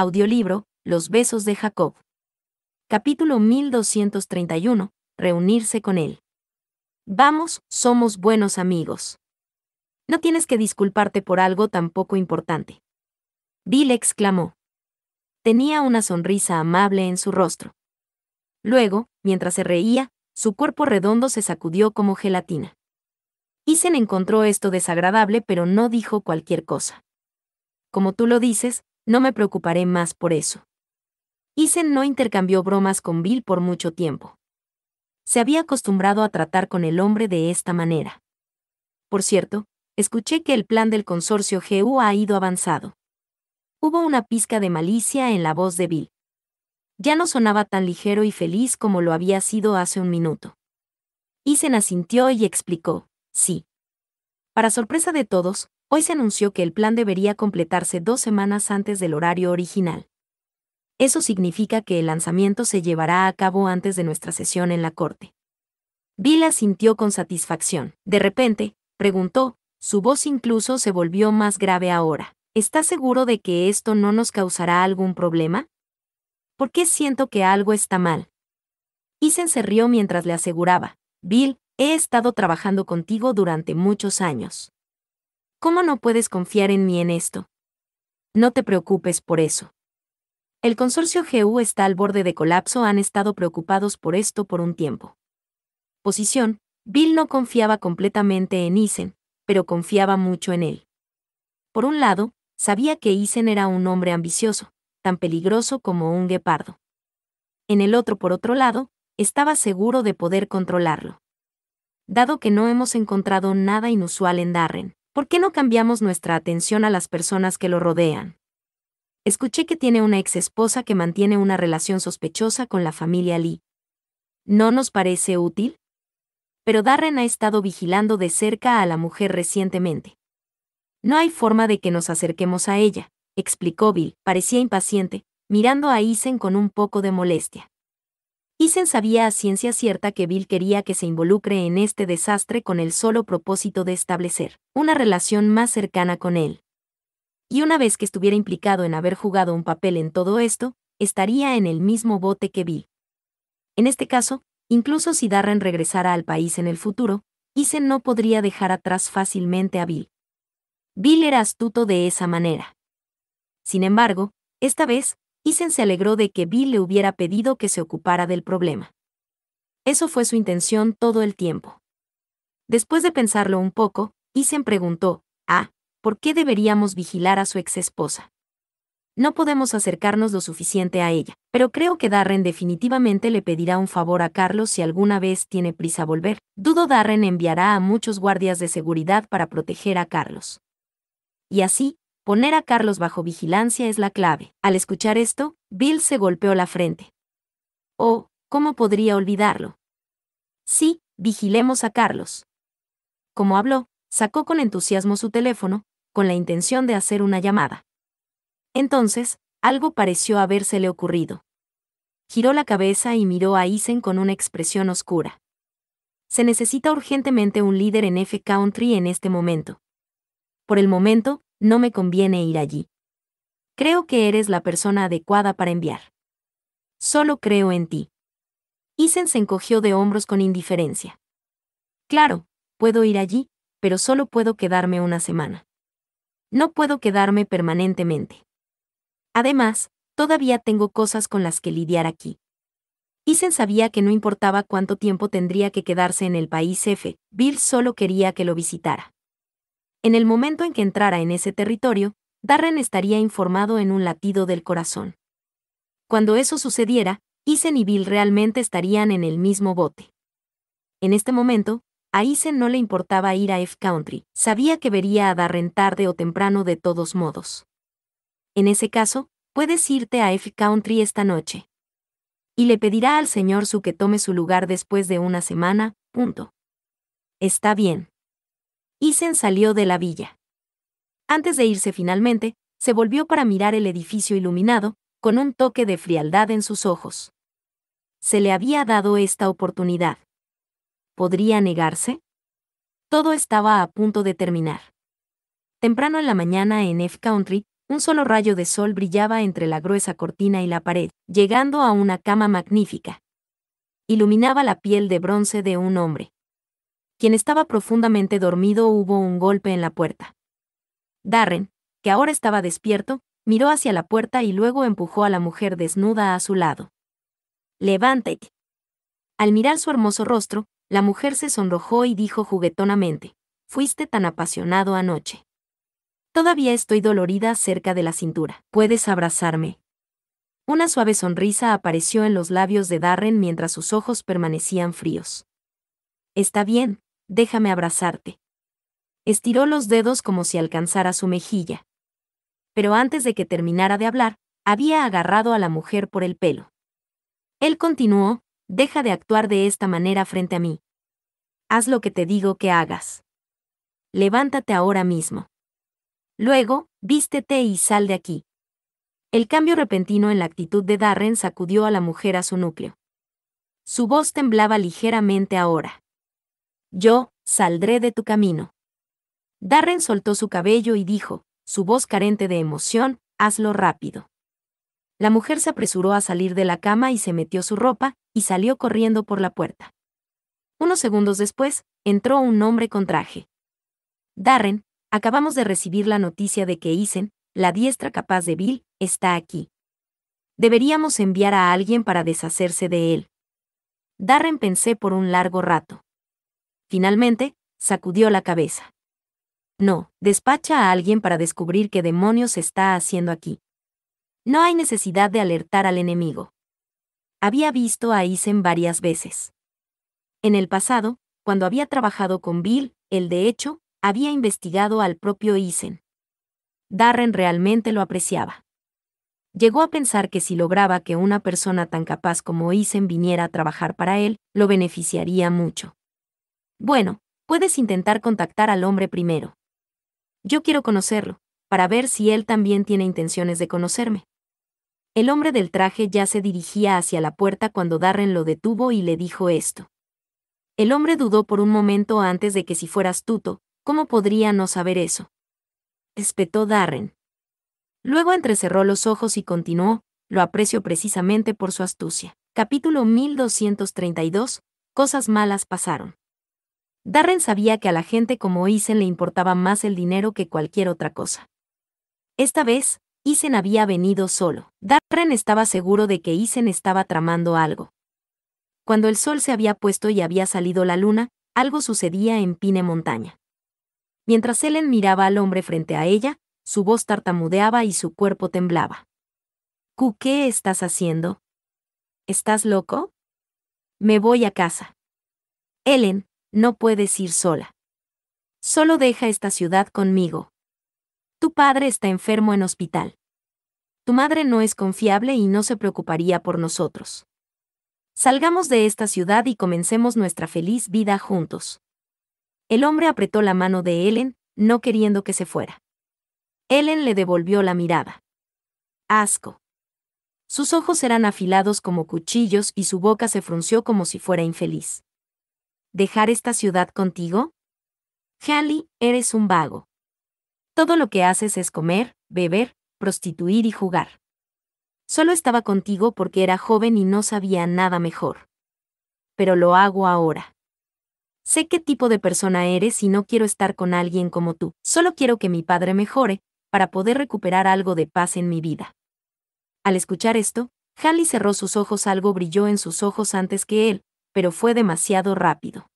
Audiolibro, Los Besos de Jacob. Capítulo 1231. Reunirse con él. Vamos, somos buenos amigos. No tienes que disculparte por algo tan poco importante. Bill exclamó. Tenía una sonrisa amable en su rostro. Luego, mientras se reía, su cuerpo redondo se sacudió como gelatina. Isen encontró esto desagradable pero no dijo cualquier cosa. Como tú lo dices, no me preocuparé más por eso. Isen no intercambió bromas con Bill por mucho tiempo. Se había acostumbrado a tratar con el hombre de esta manera. Por cierto, escuché que el plan del consorcio GU ha ido avanzado. Hubo una pizca de malicia en la voz de Bill. Ya no sonaba tan ligero y feliz como lo había sido hace un minuto. Isen asintió y explicó, sí. Para sorpresa de todos, hoy se anunció que el plan debería completarse dos semanas antes del horario original. Eso significa que el lanzamiento se llevará a cabo antes de nuestra sesión en la corte. Vila sintió con satisfacción. De repente, preguntó, su voz incluso se volvió más grave ahora. ¿Estás seguro de que esto no nos causará algún problema? ¿Por qué siento que algo está mal? Y se rió mientras le aseguraba, Bill, he estado trabajando contigo durante muchos años. ¿Cómo no puedes confiar en mí en esto? No te preocupes por eso. El consorcio GU está al borde de colapso, han estado preocupados por esto por un tiempo. Posición, Bill no confiaba completamente en Isen, pero confiaba mucho en él. Por un lado, sabía que Isen era un hombre ambicioso, tan peligroso como un guepardo. En el otro, por otro lado, estaba seguro de poder controlarlo. Dado que no hemos encontrado nada inusual en Darren, ¿Por qué no cambiamos nuestra atención a las personas que lo rodean? Escuché que tiene una exesposa que mantiene una relación sospechosa con la familia Lee. ¿No nos parece útil? Pero Darren ha estado vigilando de cerca a la mujer recientemente. No hay forma de que nos acerquemos a ella, explicó Bill, parecía impaciente, mirando a Isen con un poco de molestia. Isen sabía a ciencia cierta que Bill quería que se involucre en este desastre con el solo propósito de establecer una relación más cercana con él. Y una vez que estuviera implicado en haber jugado un papel en todo esto, estaría en el mismo bote que Bill. En este caso, incluso si Darren regresara al país en el futuro, Isen no podría dejar atrás fácilmente a Bill. Bill era astuto de esa manera. Sin embargo, esta vez, Isen se alegró de que Bill le hubiera pedido que se ocupara del problema. Eso fue su intención todo el tiempo. Después de pensarlo un poco, Isen preguntó, ah, ¿por qué deberíamos vigilar a su exesposa? No podemos acercarnos lo suficiente a ella, pero creo que Darren definitivamente le pedirá un favor a Carlos si alguna vez tiene prisa volver. Dudo Darren enviará a muchos guardias de seguridad para proteger a Carlos. Y así, Poner a Carlos bajo vigilancia es la clave. Al escuchar esto, Bill se golpeó la frente. Oh, ¿cómo podría olvidarlo? Sí, vigilemos a Carlos. Como habló, sacó con entusiasmo su teléfono, con la intención de hacer una llamada. Entonces, algo pareció habérsele ocurrido. Giró la cabeza y miró a Isen con una expresión oscura. Se necesita urgentemente un líder en F Country en este momento. Por el momento, no me conviene ir allí. Creo que eres la persona adecuada para enviar. Solo creo en ti. Isen se encogió de hombros con indiferencia. Claro, puedo ir allí, pero solo puedo quedarme una semana. No puedo quedarme permanentemente. Además, todavía tengo cosas con las que lidiar aquí. Isen sabía que no importaba cuánto tiempo tendría que quedarse en el país F, Bill solo quería que lo visitara. En el momento en que entrara en ese territorio, Darren estaría informado en un latido del corazón. Cuando eso sucediera, Isen y Bill realmente estarían en el mismo bote. En este momento, a Isen no le importaba ir a F-Country, sabía que vería a Darren tarde o temprano de todos modos. En ese caso, puedes irte a F-Country esta noche. Y le pedirá al señor su que tome su lugar después de una semana, punto. Está bien. Isen salió de la villa. Antes de irse finalmente, se volvió para mirar el edificio iluminado, con un toque de frialdad en sus ojos. Se le había dado esta oportunidad. ¿Podría negarse? Todo estaba a punto de terminar. Temprano en la mañana en F Country, un solo rayo de sol brillaba entre la gruesa cortina y la pared, llegando a una cama magnífica. Iluminaba la piel de bronce de un hombre quien estaba profundamente dormido, hubo un golpe en la puerta. Darren, que ahora estaba despierto, miró hacia la puerta y luego empujó a la mujer desnuda a su lado. Levántate. Al mirar su hermoso rostro, la mujer se sonrojó y dijo juguetonamente, Fuiste tan apasionado anoche. Todavía estoy dolorida cerca de la cintura. ¿Puedes abrazarme? Una suave sonrisa apareció en los labios de Darren mientras sus ojos permanecían fríos. Está bien, déjame abrazarte. Estiró los dedos como si alcanzara su mejilla. Pero antes de que terminara de hablar, había agarrado a la mujer por el pelo. Él continuó, deja de actuar de esta manera frente a mí. Haz lo que te digo que hagas. Levántate ahora mismo. Luego, vístete y sal de aquí. El cambio repentino en la actitud de Darren sacudió a la mujer a su núcleo. Su voz temblaba ligeramente ahora. Yo, saldré de tu camino. Darren soltó su cabello y dijo, su voz carente de emoción, hazlo rápido. La mujer se apresuró a salir de la cama y se metió su ropa, y salió corriendo por la puerta. Unos segundos después, entró un hombre con traje. Darren, acabamos de recibir la noticia de que Isen, la diestra capaz de Bill, está aquí. Deberíamos enviar a alguien para deshacerse de él. Darren pensé por un largo rato. Finalmente, sacudió la cabeza. No, despacha a alguien para descubrir qué demonios está haciendo aquí. No hay necesidad de alertar al enemigo. Había visto a Isen varias veces. En el pasado, cuando había trabajado con Bill, él de hecho, había investigado al propio Isen. Darren realmente lo apreciaba. Llegó a pensar que si lograba que una persona tan capaz como Isen viniera a trabajar para él, lo beneficiaría mucho. Bueno, puedes intentar contactar al hombre primero. Yo quiero conocerlo, para ver si él también tiene intenciones de conocerme. El hombre del traje ya se dirigía hacia la puerta cuando Darren lo detuvo y le dijo esto. El hombre dudó por un momento antes de que si fuera astuto, ¿cómo podría no saber eso? Espetó Darren. Luego entrecerró los ojos y continuó, lo aprecio precisamente por su astucia. Capítulo 1232. Cosas malas pasaron. Darren sabía que a la gente como Isen le importaba más el dinero que cualquier otra cosa. Esta vez, Isen había venido solo. Darren estaba seguro de que Isen estaba tramando algo. Cuando el sol se había puesto y había salido la luna, algo sucedía en Pine Montaña. Mientras Ellen miraba al hombre frente a ella, su voz tartamudeaba y su cuerpo temblaba. ¿qué estás haciendo? ¿Estás loco? Me voy a casa. Ellen, no puedes ir sola. Solo deja esta ciudad conmigo. Tu padre está enfermo en hospital. Tu madre no es confiable y no se preocuparía por nosotros. Salgamos de esta ciudad y comencemos nuestra feliz vida juntos. El hombre apretó la mano de Ellen, no queriendo que se fuera. Ellen le devolvió la mirada. Asco. Sus ojos eran afilados como cuchillos y su boca se frunció como si fuera infeliz dejar esta ciudad contigo? Halley, eres un vago. Todo lo que haces es comer, beber, prostituir y jugar. Solo estaba contigo porque era joven y no sabía nada mejor. Pero lo hago ahora. Sé qué tipo de persona eres y no quiero estar con alguien como tú. Solo quiero que mi padre mejore, para poder recuperar algo de paz en mi vida. Al escuchar esto, Halley cerró sus ojos, algo brilló en sus ojos antes que él, pero fue demasiado rápido.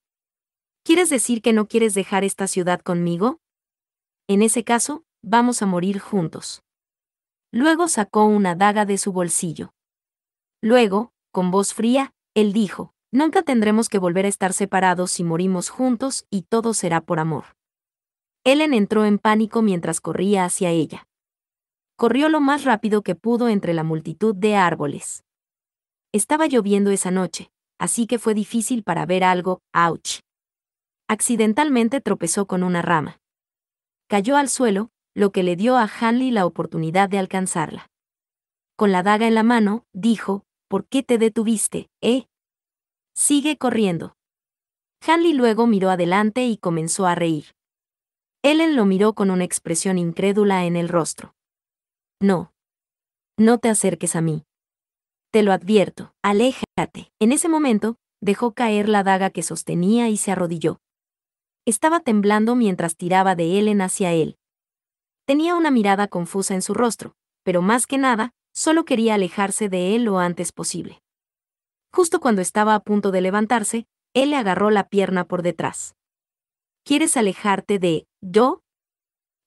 ¿Quieres decir que no quieres dejar esta ciudad conmigo? En ese caso, vamos a morir juntos. Luego sacó una daga de su bolsillo. Luego, con voz fría, él dijo, Nunca tendremos que volver a estar separados si morimos juntos y todo será por amor. Ellen entró en pánico mientras corría hacia ella. Corrió lo más rápido que pudo entre la multitud de árboles. Estaba lloviendo esa noche, así que fue difícil para ver algo, ouch. Accidentalmente tropezó con una rama. Cayó al suelo, lo que le dio a Hanley la oportunidad de alcanzarla. Con la daga en la mano, dijo, ¿por qué te detuviste, eh? Sigue corriendo. Hanley luego miró adelante y comenzó a reír. Ellen lo miró con una expresión incrédula en el rostro. No. No te acerques a mí. Te lo advierto, aléjate. En ese momento, dejó caer la daga que sostenía y se arrodilló. Estaba temblando mientras tiraba de Ellen hacia él. Tenía una mirada confusa en su rostro, pero más que nada, solo quería alejarse de él lo antes posible. Justo cuando estaba a punto de levantarse, él le agarró la pierna por detrás. ¿Quieres alejarte de yo?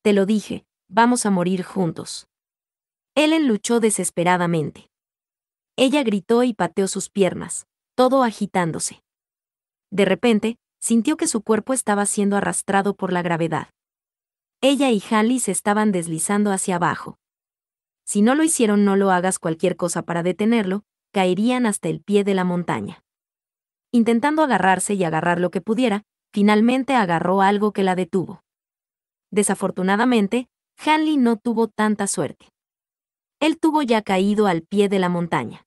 Te lo dije, vamos a morir juntos. Ellen luchó desesperadamente. Ella gritó y pateó sus piernas, todo agitándose. De repente, sintió que su cuerpo estaba siendo arrastrado por la gravedad. Ella y Hanley se estaban deslizando hacia abajo. Si no lo hicieron, no lo hagas cualquier cosa para detenerlo, caerían hasta el pie de la montaña. Intentando agarrarse y agarrar lo que pudiera, finalmente agarró algo que la detuvo. Desafortunadamente, Hanley no tuvo tanta suerte. Él tuvo ya caído al pie de la montaña.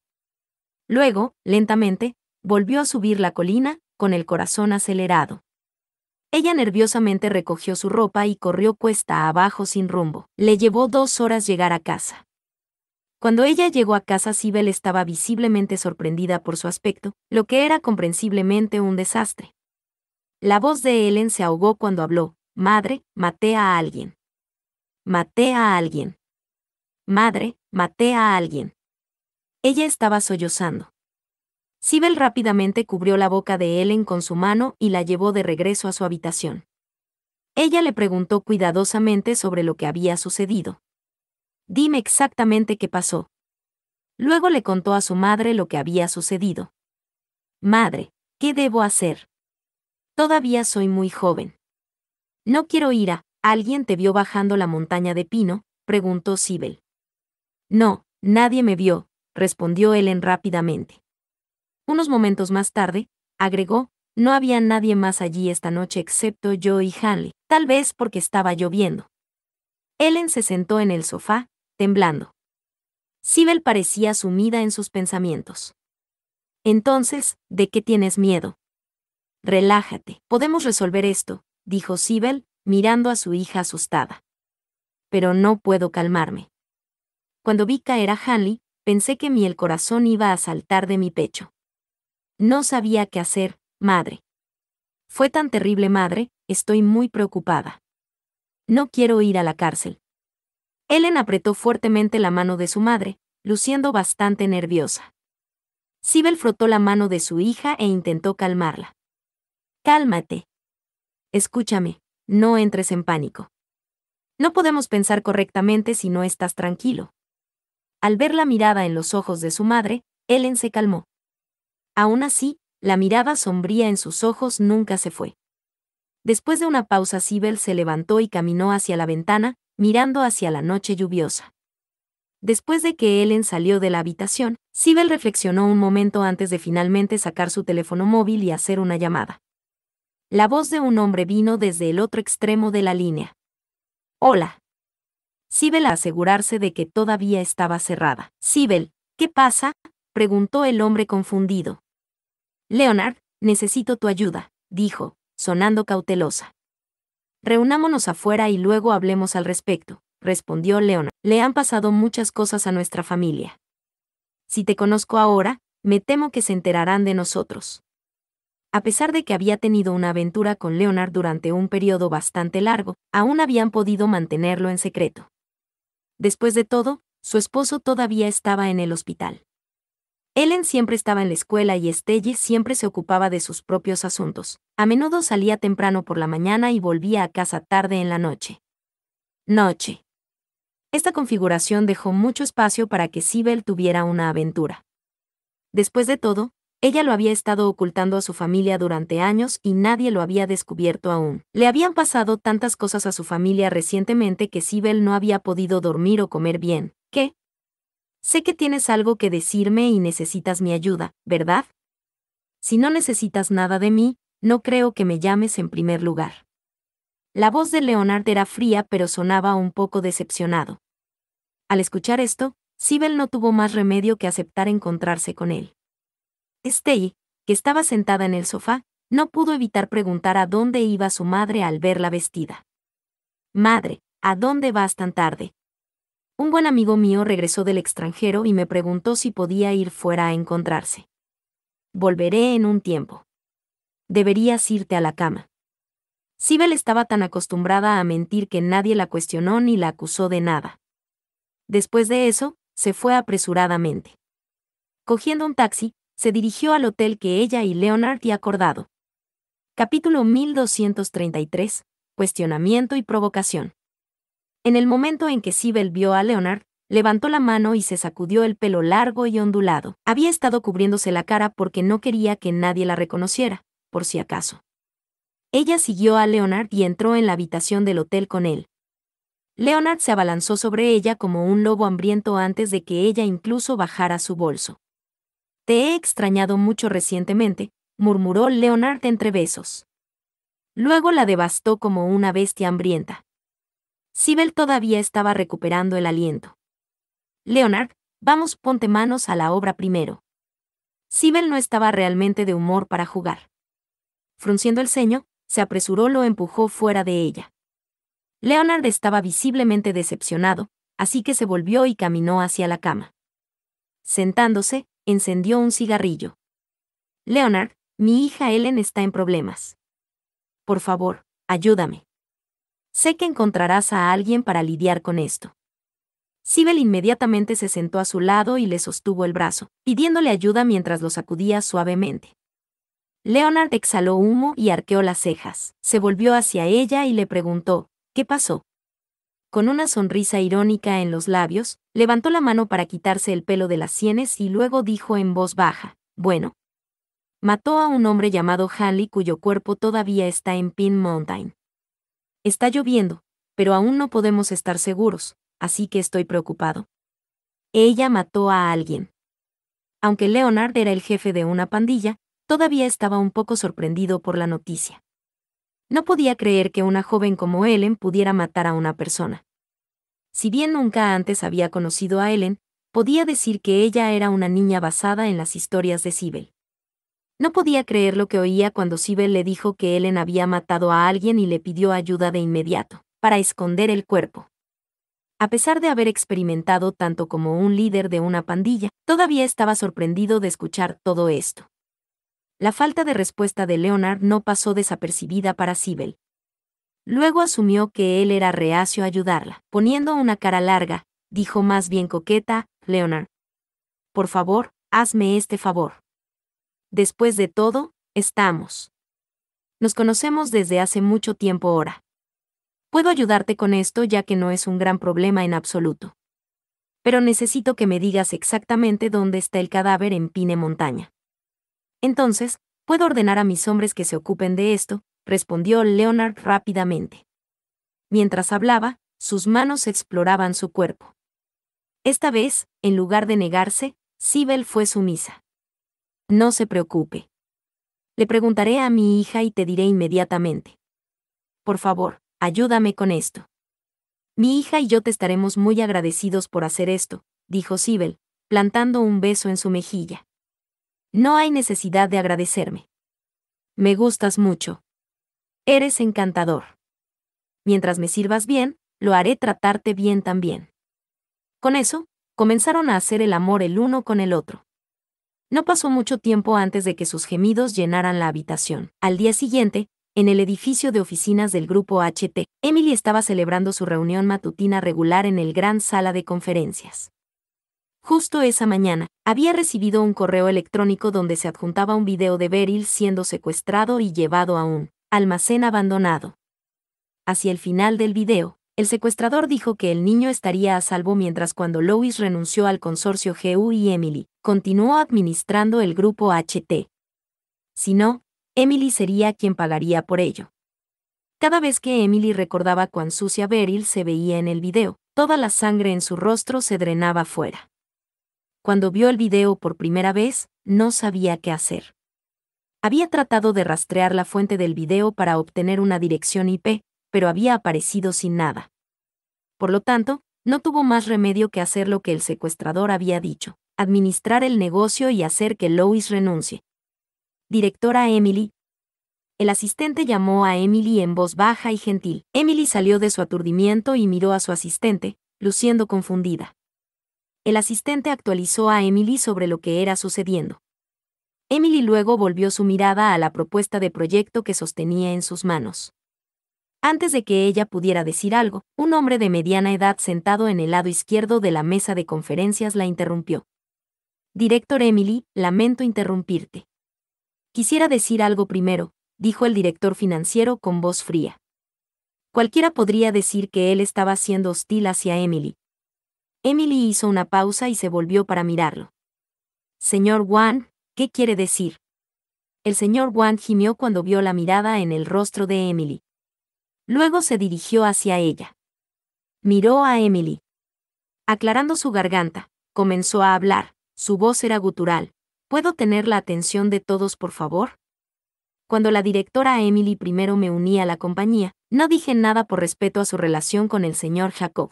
Luego, lentamente, volvió a subir la colina, con el corazón acelerado. Ella nerviosamente recogió su ropa y corrió cuesta abajo sin rumbo. Le llevó dos horas llegar a casa. Cuando ella llegó a casa, Sibel estaba visiblemente sorprendida por su aspecto, lo que era comprensiblemente un desastre. La voz de Ellen se ahogó cuando habló, Madre, maté a alguien. Maté a alguien. Madre, maté a alguien. Ella estaba sollozando. Sibel rápidamente cubrió la boca de Ellen con su mano y la llevó de regreso a su habitación. Ella le preguntó cuidadosamente sobre lo que había sucedido. Dime exactamente qué pasó. Luego le contó a su madre lo que había sucedido. Madre, ¿qué debo hacer? Todavía soy muy joven. No quiero ir a... ¿Alguien te vio bajando la montaña de pino? preguntó Sibel. No, nadie me vio, respondió Ellen rápidamente. Unos momentos más tarde, agregó, no había nadie más allí esta noche excepto yo y Hanley, tal vez porque estaba lloviendo. Ellen se sentó en el sofá, temblando. Sibel parecía sumida en sus pensamientos. Entonces, ¿de qué tienes miedo? Relájate, podemos resolver esto, dijo Sibel, mirando a su hija asustada. Pero no puedo calmarme. Cuando vi caer a Hanley, pensé que mi el corazón iba a saltar de mi pecho. No sabía qué hacer, madre. Fue tan terrible, madre, estoy muy preocupada. No quiero ir a la cárcel. Ellen apretó fuertemente la mano de su madre, luciendo bastante nerviosa. Sibel frotó la mano de su hija e intentó calmarla. Cálmate. Escúchame, no entres en pánico. No podemos pensar correctamente si no estás tranquilo. Al ver la mirada en los ojos de su madre, Ellen se calmó. Aún así, la mirada sombría en sus ojos nunca se fue. Después de una pausa, Sibel se levantó y caminó hacia la ventana, mirando hacia la noche lluviosa. Después de que Ellen salió de la habitación, Sibel reflexionó un momento antes de finalmente sacar su teléfono móvil y hacer una llamada. La voz de un hombre vino desde el otro extremo de la línea. Hola. Sibel a asegurarse de que todavía estaba cerrada. Sibel, ¿qué pasa? preguntó el hombre confundido. Leonard, necesito tu ayuda, dijo, sonando cautelosa. Reunámonos afuera y luego hablemos al respecto, respondió Leonard. Le han pasado muchas cosas a nuestra familia. Si te conozco ahora, me temo que se enterarán de nosotros. A pesar de que había tenido una aventura con Leonard durante un periodo bastante largo, aún habían podido mantenerlo en secreto. Después de todo, su esposo todavía estaba en el hospital. Ellen siempre estaba en la escuela y Estelle siempre se ocupaba de sus propios asuntos. A menudo salía temprano por la mañana y volvía a casa tarde en la noche. Noche. Esta configuración dejó mucho espacio para que Sibel tuviera una aventura. Después de todo, ella lo había estado ocultando a su familia durante años y nadie lo había descubierto aún. Le habían pasado tantas cosas a su familia recientemente que Sibel no había podido dormir o comer bien. ¿Qué? Sé que tienes algo que decirme y necesitas mi ayuda, ¿verdad? Si no necesitas nada de mí, no creo que me llames en primer lugar. La voz de Leonard era fría pero sonaba un poco decepcionado. Al escuchar esto, Sibel no tuvo más remedio que aceptar encontrarse con él. Stey, que estaba sentada en el sofá, no pudo evitar preguntar a dónde iba su madre al verla vestida. Madre, ¿a dónde vas tan tarde? Un buen amigo mío regresó del extranjero y me preguntó si podía ir fuera a encontrarse. Volveré en un tiempo. Deberías irte a la cama. Sibel estaba tan acostumbrada a mentir que nadie la cuestionó ni la acusó de nada. Después de eso, se fue apresuradamente. Cogiendo un taxi, se dirigió al hotel que ella y Leonard y acordado. Capítulo 1233. Cuestionamiento y provocación. En el momento en que Sibel vio a Leonard, levantó la mano y se sacudió el pelo largo y ondulado. Había estado cubriéndose la cara porque no quería que nadie la reconociera, por si acaso. Ella siguió a Leonard y entró en la habitación del hotel con él. Leonard se abalanzó sobre ella como un lobo hambriento antes de que ella incluso bajara su bolso. Te he extrañado mucho recientemente, murmuró Leonard entre besos. Luego la devastó como una bestia hambrienta. Sibel todavía estaba recuperando el aliento. Leonard, vamos, ponte manos a la obra primero. Sibel no estaba realmente de humor para jugar. Frunciendo el ceño, se apresuró, lo empujó fuera de ella. Leonard estaba visiblemente decepcionado, así que se volvió y caminó hacia la cama. Sentándose, encendió un cigarrillo. Leonard, mi hija Ellen está en problemas. Por favor, ayúdame. Sé que encontrarás a alguien para lidiar con esto. Sibel inmediatamente se sentó a su lado y le sostuvo el brazo, pidiéndole ayuda mientras lo sacudía suavemente. Leonard exhaló humo y arqueó las cejas, se volvió hacia ella y le preguntó, ¿qué pasó? con una sonrisa irónica en los labios, levantó la mano para quitarse el pelo de las sienes y luego dijo en voz baja, bueno. Mató a un hombre llamado Hanley cuyo cuerpo todavía está en Pin Mountain. Está lloviendo, pero aún no podemos estar seguros, así que estoy preocupado. Ella mató a alguien. Aunque Leonard era el jefe de una pandilla, todavía estaba un poco sorprendido por la noticia. No podía creer que una joven como Ellen pudiera matar a una persona. Si bien nunca antes había conocido a Ellen, podía decir que ella era una niña basada en las historias de Sibel. No podía creer lo que oía cuando Sibel le dijo que Ellen había matado a alguien y le pidió ayuda de inmediato, para esconder el cuerpo. A pesar de haber experimentado tanto como un líder de una pandilla, todavía estaba sorprendido de escuchar todo esto. La falta de respuesta de Leonard no pasó desapercibida para Sibel. Luego asumió que él era reacio a ayudarla. Poniendo una cara larga, dijo más bien coqueta, Leonard. Por favor, hazme este favor. Después de todo, estamos. Nos conocemos desde hace mucho tiempo ahora. Puedo ayudarte con esto ya que no es un gran problema en absoluto. Pero necesito que me digas exactamente dónde está el cadáver en Pine Montaña. Entonces, puedo ordenar a mis hombres que se ocupen de esto, respondió Leonard rápidamente. Mientras hablaba, sus manos exploraban su cuerpo. Esta vez, en lugar de negarse, Sibel fue sumisa. No se preocupe. Le preguntaré a mi hija y te diré inmediatamente. Por favor, ayúdame con esto. Mi hija y yo te estaremos muy agradecidos por hacer esto, dijo Sibel, plantando un beso en su mejilla. No hay necesidad de agradecerme. Me gustas mucho. Eres encantador. Mientras me sirvas bien, lo haré tratarte bien también. Con eso, comenzaron a hacer el amor el uno con el otro. No pasó mucho tiempo antes de que sus gemidos llenaran la habitación. Al día siguiente, en el edificio de oficinas del grupo HT, Emily estaba celebrando su reunión matutina regular en el gran sala de conferencias. Justo esa mañana, había recibido un correo electrónico donde se adjuntaba un video de Beryl siendo secuestrado y llevado a un almacén abandonado. Hacia el final del video, el secuestrador dijo que el niño estaría a salvo mientras cuando Lois renunció al consorcio GU y Emily, continuó administrando el grupo HT. Si no, Emily sería quien pagaría por ello. Cada vez que Emily recordaba cuán sucia Beryl se veía en el video, toda la sangre en su rostro se drenaba fuera cuando vio el video por primera vez, no sabía qué hacer. Había tratado de rastrear la fuente del video para obtener una dirección IP, pero había aparecido sin nada. Por lo tanto, no tuvo más remedio que hacer lo que el secuestrador había dicho, administrar el negocio y hacer que Lois renuncie. Directora Emily. El asistente llamó a Emily en voz baja y gentil. Emily salió de su aturdimiento y miró a su asistente, luciendo confundida el asistente actualizó a Emily sobre lo que era sucediendo. Emily luego volvió su mirada a la propuesta de proyecto que sostenía en sus manos. Antes de que ella pudiera decir algo, un hombre de mediana edad sentado en el lado izquierdo de la mesa de conferencias la interrumpió. Director Emily, lamento interrumpirte. Quisiera decir algo primero, dijo el director financiero con voz fría. Cualquiera podría decir que él estaba siendo hostil hacia Emily, Emily hizo una pausa y se volvió para mirarlo. Señor Wan, ¿qué quiere decir? El señor Wan gimió cuando vio la mirada en el rostro de Emily. Luego se dirigió hacia ella. Miró a Emily. Aclarando su garganta, comenzó a hablar, su voz era gutural. ¿Puedo tener la atención de todos, por favor? Cuando la directora Emily primero me uní a la compañía, no dije nada por respeto a su relación con el señor Jacob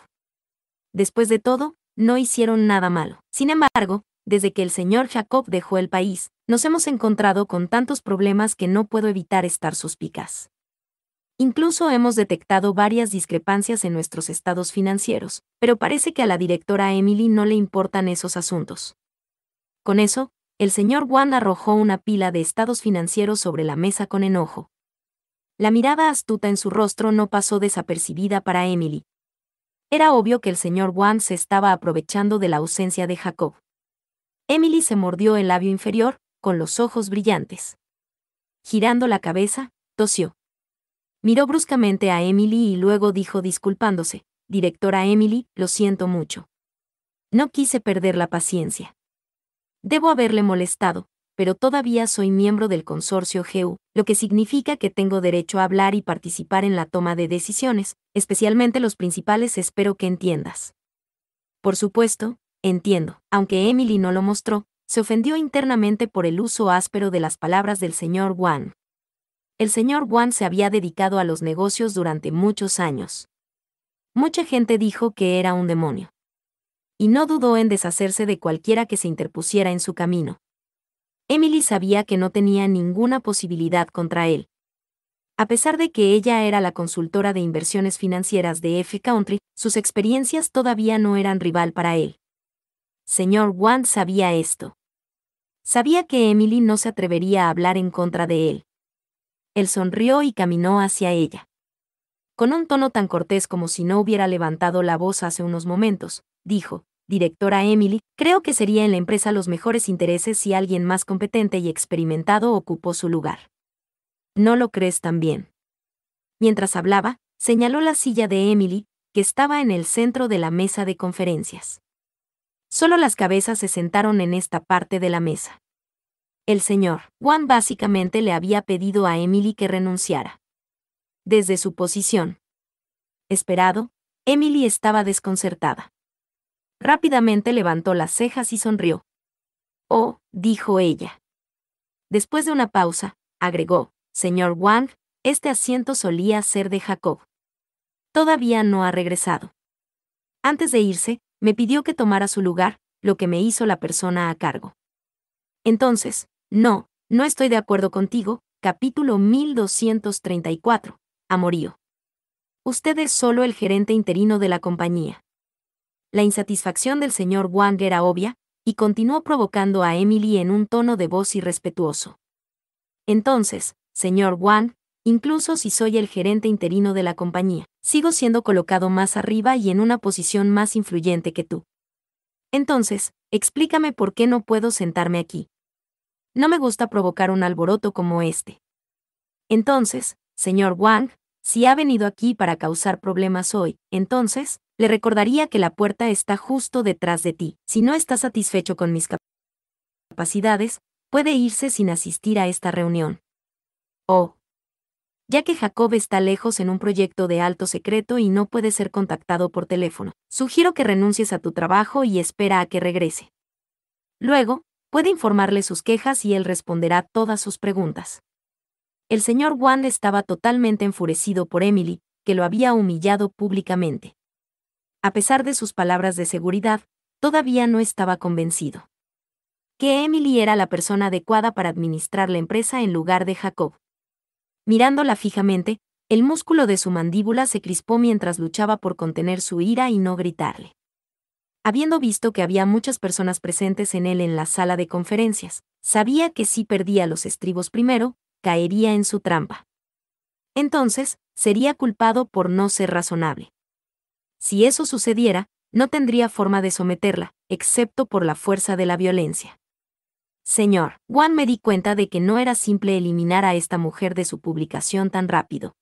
después de todo, no hicieron nada malo. Sin embargo, desde que el señor Jacob dejó el país, nos hemos encontrado con tantos problemas que no puedo evitar estar suspicaz. Incluso hemos detectado varias discrepancias en nuestros estados financieros, pero parece que a la directora Emily no le importan esos asuntos. Con eso, el señor Juan arrojó una pila de estados financieros sobre la mesa con enojo. La mirada astuta en su rostro no pasó desapercibida para Emily, era obvio que el señor Wang se estaba aprovechando de la ausencia de Jacob. Emily se mordió el labio inferior, con los ojos brillantes. Girando la cabeza, tosió. Miró bruscamente a Emily y luego dijo disculpándose, Directora Emily, lo siento mucho. No quise perder la paciencia. Debo haberle molestado, pero todavía soy miembro del consorcio GEU, lo que significa que tengo derecho a hablar y participar en la toma de decisiones, especialmente los principales espero que entiendas. Por supuesto, entiendo, aunque Emily no lo mostró, se ofendió internamente por el uso áspero de las palabras del señor Wan. El señor Wan se había dedicado a los negocios durante muchos años. Mucha gente dijo que era un demonio. Y no dudó en deshacerse de cualquiera que se interpusiera en su camino. Emily sabía que no tenía ninguna posibilidad contra él. A pesar de que ella era la consultora de inversiones financieras de F Country, sus experiencias todavía no eran rival para él. Señor Wand sabía esto. Sabía que Emily no se atrevería a hablar en contra de él. Él sonrió y caminó hacia ella. Con un tono tan cortés como si no hubiera levantado la voz hace unos momentos, dijo, directora Emily, creo que sería en la empresa los mejores intereses si alguien más competente y experimentado ocupó su lugar. ¿No lo crees también? Mientras hablaba, señaló la silla de Emily, que estaba en el centro de la mesa de conferencias. Solo las cabezas se sentaron en esta parte de la mesa. El señor Juan básicamente le había pedido a Emily que renunciara. Desde su posición esperado, Emily estaba desconcertada. Rápidamente levantó las cejas y sonrió. Oh, dijo ella. Después de una pausa, agregó, Señor Wang, este asiento solía ser de Jacob. Todavía no ha regresado. Antes de irse, me pidió que tomara su lugar, lo que me hizo la persona a cargo. Entonces, no, no estoy de acuerdo contigo, capítulo 1234, Amorío. Usted es solo el gerente interino de la compañía la insatisfacción del señor Wang era obvia, y continuó provocando a Emily en un tono de voz irrespetuoso. Entonces, señor Wang, incluso si soy el gerente interino de la compañía, sigo siendo colocado más arriba y en una posición más influyente que tú. Entonces, explícame por qué no puedo sentarme aquí. No me gusta provocar un alboroto como este. Entonces, señor Wang, si ha venido aquí para causar problemas hoy, entonces, le recordaría que la puerta está justo detrás de ti. Si no está satisfecho con mis capacidades, puede irse sin asistir a esta reunión. O. Oh. Ya que Jacob está lejos en un proyecto de alto secreto y no puede ser contactado por teléfono, sugiero que renuncies a tu trabajo y espera a que regrese. Luego, puede informarle sus quejas y él responderá todas sus preguntas. El señor Wand estaba totalmente enfurecido por Emily, que lo había humillado públicamente a pesar de sus palabras de seguridad, todavía no estaba convencido. Que Emily era la persona adecuada para administrar la empresa en lugar de Jacob. Mirándola fijamente, el músculo de su mandíbula se crispó mientras luchaba por contener su ira y no gritarle. Habiendo visto que había muchas personas presentes en él en la sala de conferencias, sabía que si perdía los estribos primero, caería en su trampa. Entonces, sería culpado por no ser razonable. Si eso sucediera, no tendría forma de someterla, excepto por la fuerza de la violencia. Señor, Juan me di cuenta de que no era simple eliminar a esta mujer de su publicación tan rápido.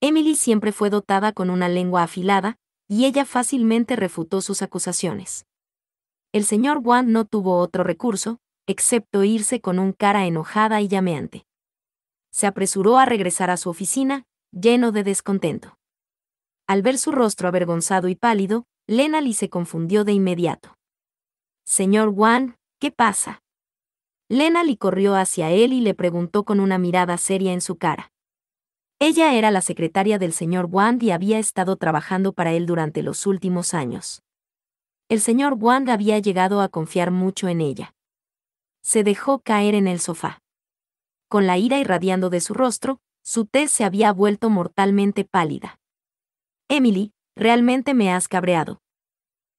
Emily siempre fue dotada con una lengua afilada, y ella fácilmente refutó sus acusaciones. El señor Juan no tuvo otro recurso, excepto irse con un cara enojada y llameante. Se apresuró a regresar a su oficina, lleno de descontento. Al ver su rostro avergonzado y pálido, Lena Lee se confundió de inmediato. Señor Wang, ¿qué pasa? Lena Lee corrió hacia él y le preguntó con una mirada seria en su cara. Ella era la secretaria del señor Wang y había estado trabajando para él durante los últimos años. El señor Wang había llegado a confiar mucho en ella. Se dejó caer en el sofá. Con la ira irradiando de su rostro, su tez se había vuelto mortalmente pálida. Emily, realmente me has cabreado.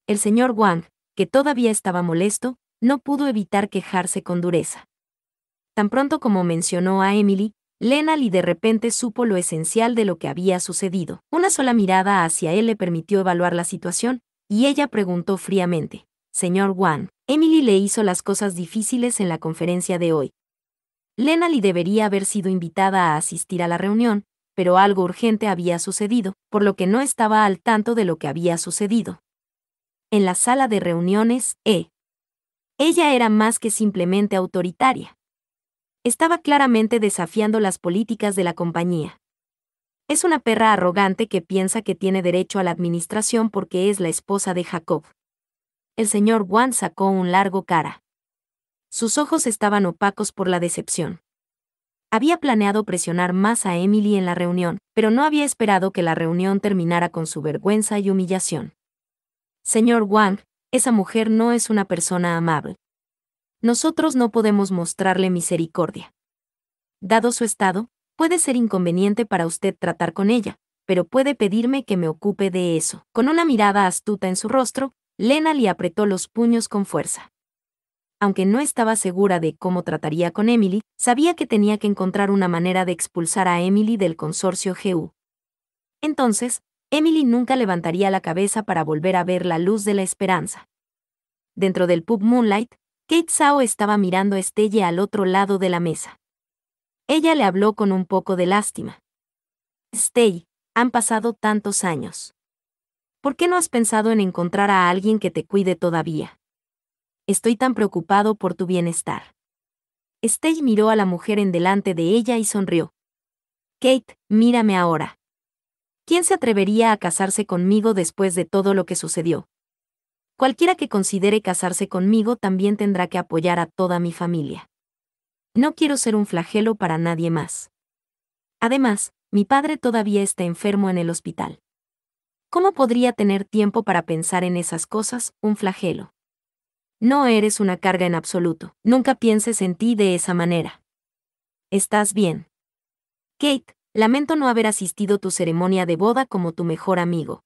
El señor Wang, que todavía estaba molesto, no pudo evitar quejarse con dureza. Tan pronto como mencionó a Emily, Lenali de repente supo lo esencial de lo que había sucedido. Una sola mirada hacia él le permitió evaluar la situación, y ella preguntó fríamente, Señor Wang, Emily le hizo las cosas difíciles en la conferencia de hoy. Lena Lenali debería haber sido invitada a asistir a la reunión, pero algo urgente había sucedido, por lo que no estaba al tanto de lo que había sucedido. En la sala de reuniones, E. Ella era más que simplemente autoritaria. Estaba claramente desafiando las políticas de la compañía. Es una perra arrogante que piensa que tiene derecho a la administración porque es la esposa de Jacob. El señor Wan sacó un largo cara. Sus ojos estaban opacos por la decepción. Había planeado presionar más a Emily en la reunión, pero no había esperado que la reunión terminara con su vergüenza y humillación. Señor Wang, esa mujer no es una persona amable. Nosotros no podemos mostrarle misericordia. Dado su estado, puede ser inconveniente para usted tratar con ella, pero puede pedirme que me ocupe de eso. Con una mirada astuta en su rostro, Lena le apretó los puños con fuerza aunque no estaba segura de cómo trataría con Emily, sabía que tenía que encontrar una manera de expulsar a Emily del consorcio GU. Entonces, Emily nunca levantaría la cabeza para volver a ver la luz de la esperanza. Dentro del pub Moonlight, Kate Sao estaba mirando a Estelle al otro lado de la mesa. Ella le habló con un poco de lástima. «Estelle, han pasado tantos años. ¿Por qué no has pensado en encontrar a alguien que te cuide todavía? estoy tan preocupado por tu bienestar. Estelle miró a la mujer en delante de ella y sonrió. Kate, mírame ahora. ¿Quién se atrevería a casarse conmigo después de todo lo que sucedió? Cualquiera que considere casarse conmigo también tendrá que apoyar a toda mi familia. No quiero ser un flagelo para nadie más. Además, mi padre todavía está enfermo en el hospital. ¿Cómo podría tener tiempo para pensar en esas cosas, un flagelo? No eres una carga en absoluto. Nunca pienses en ti de esa manera. Estás bien. Kate, lamento no haber asistido tu ceremonia de boda como tu mejor amigo.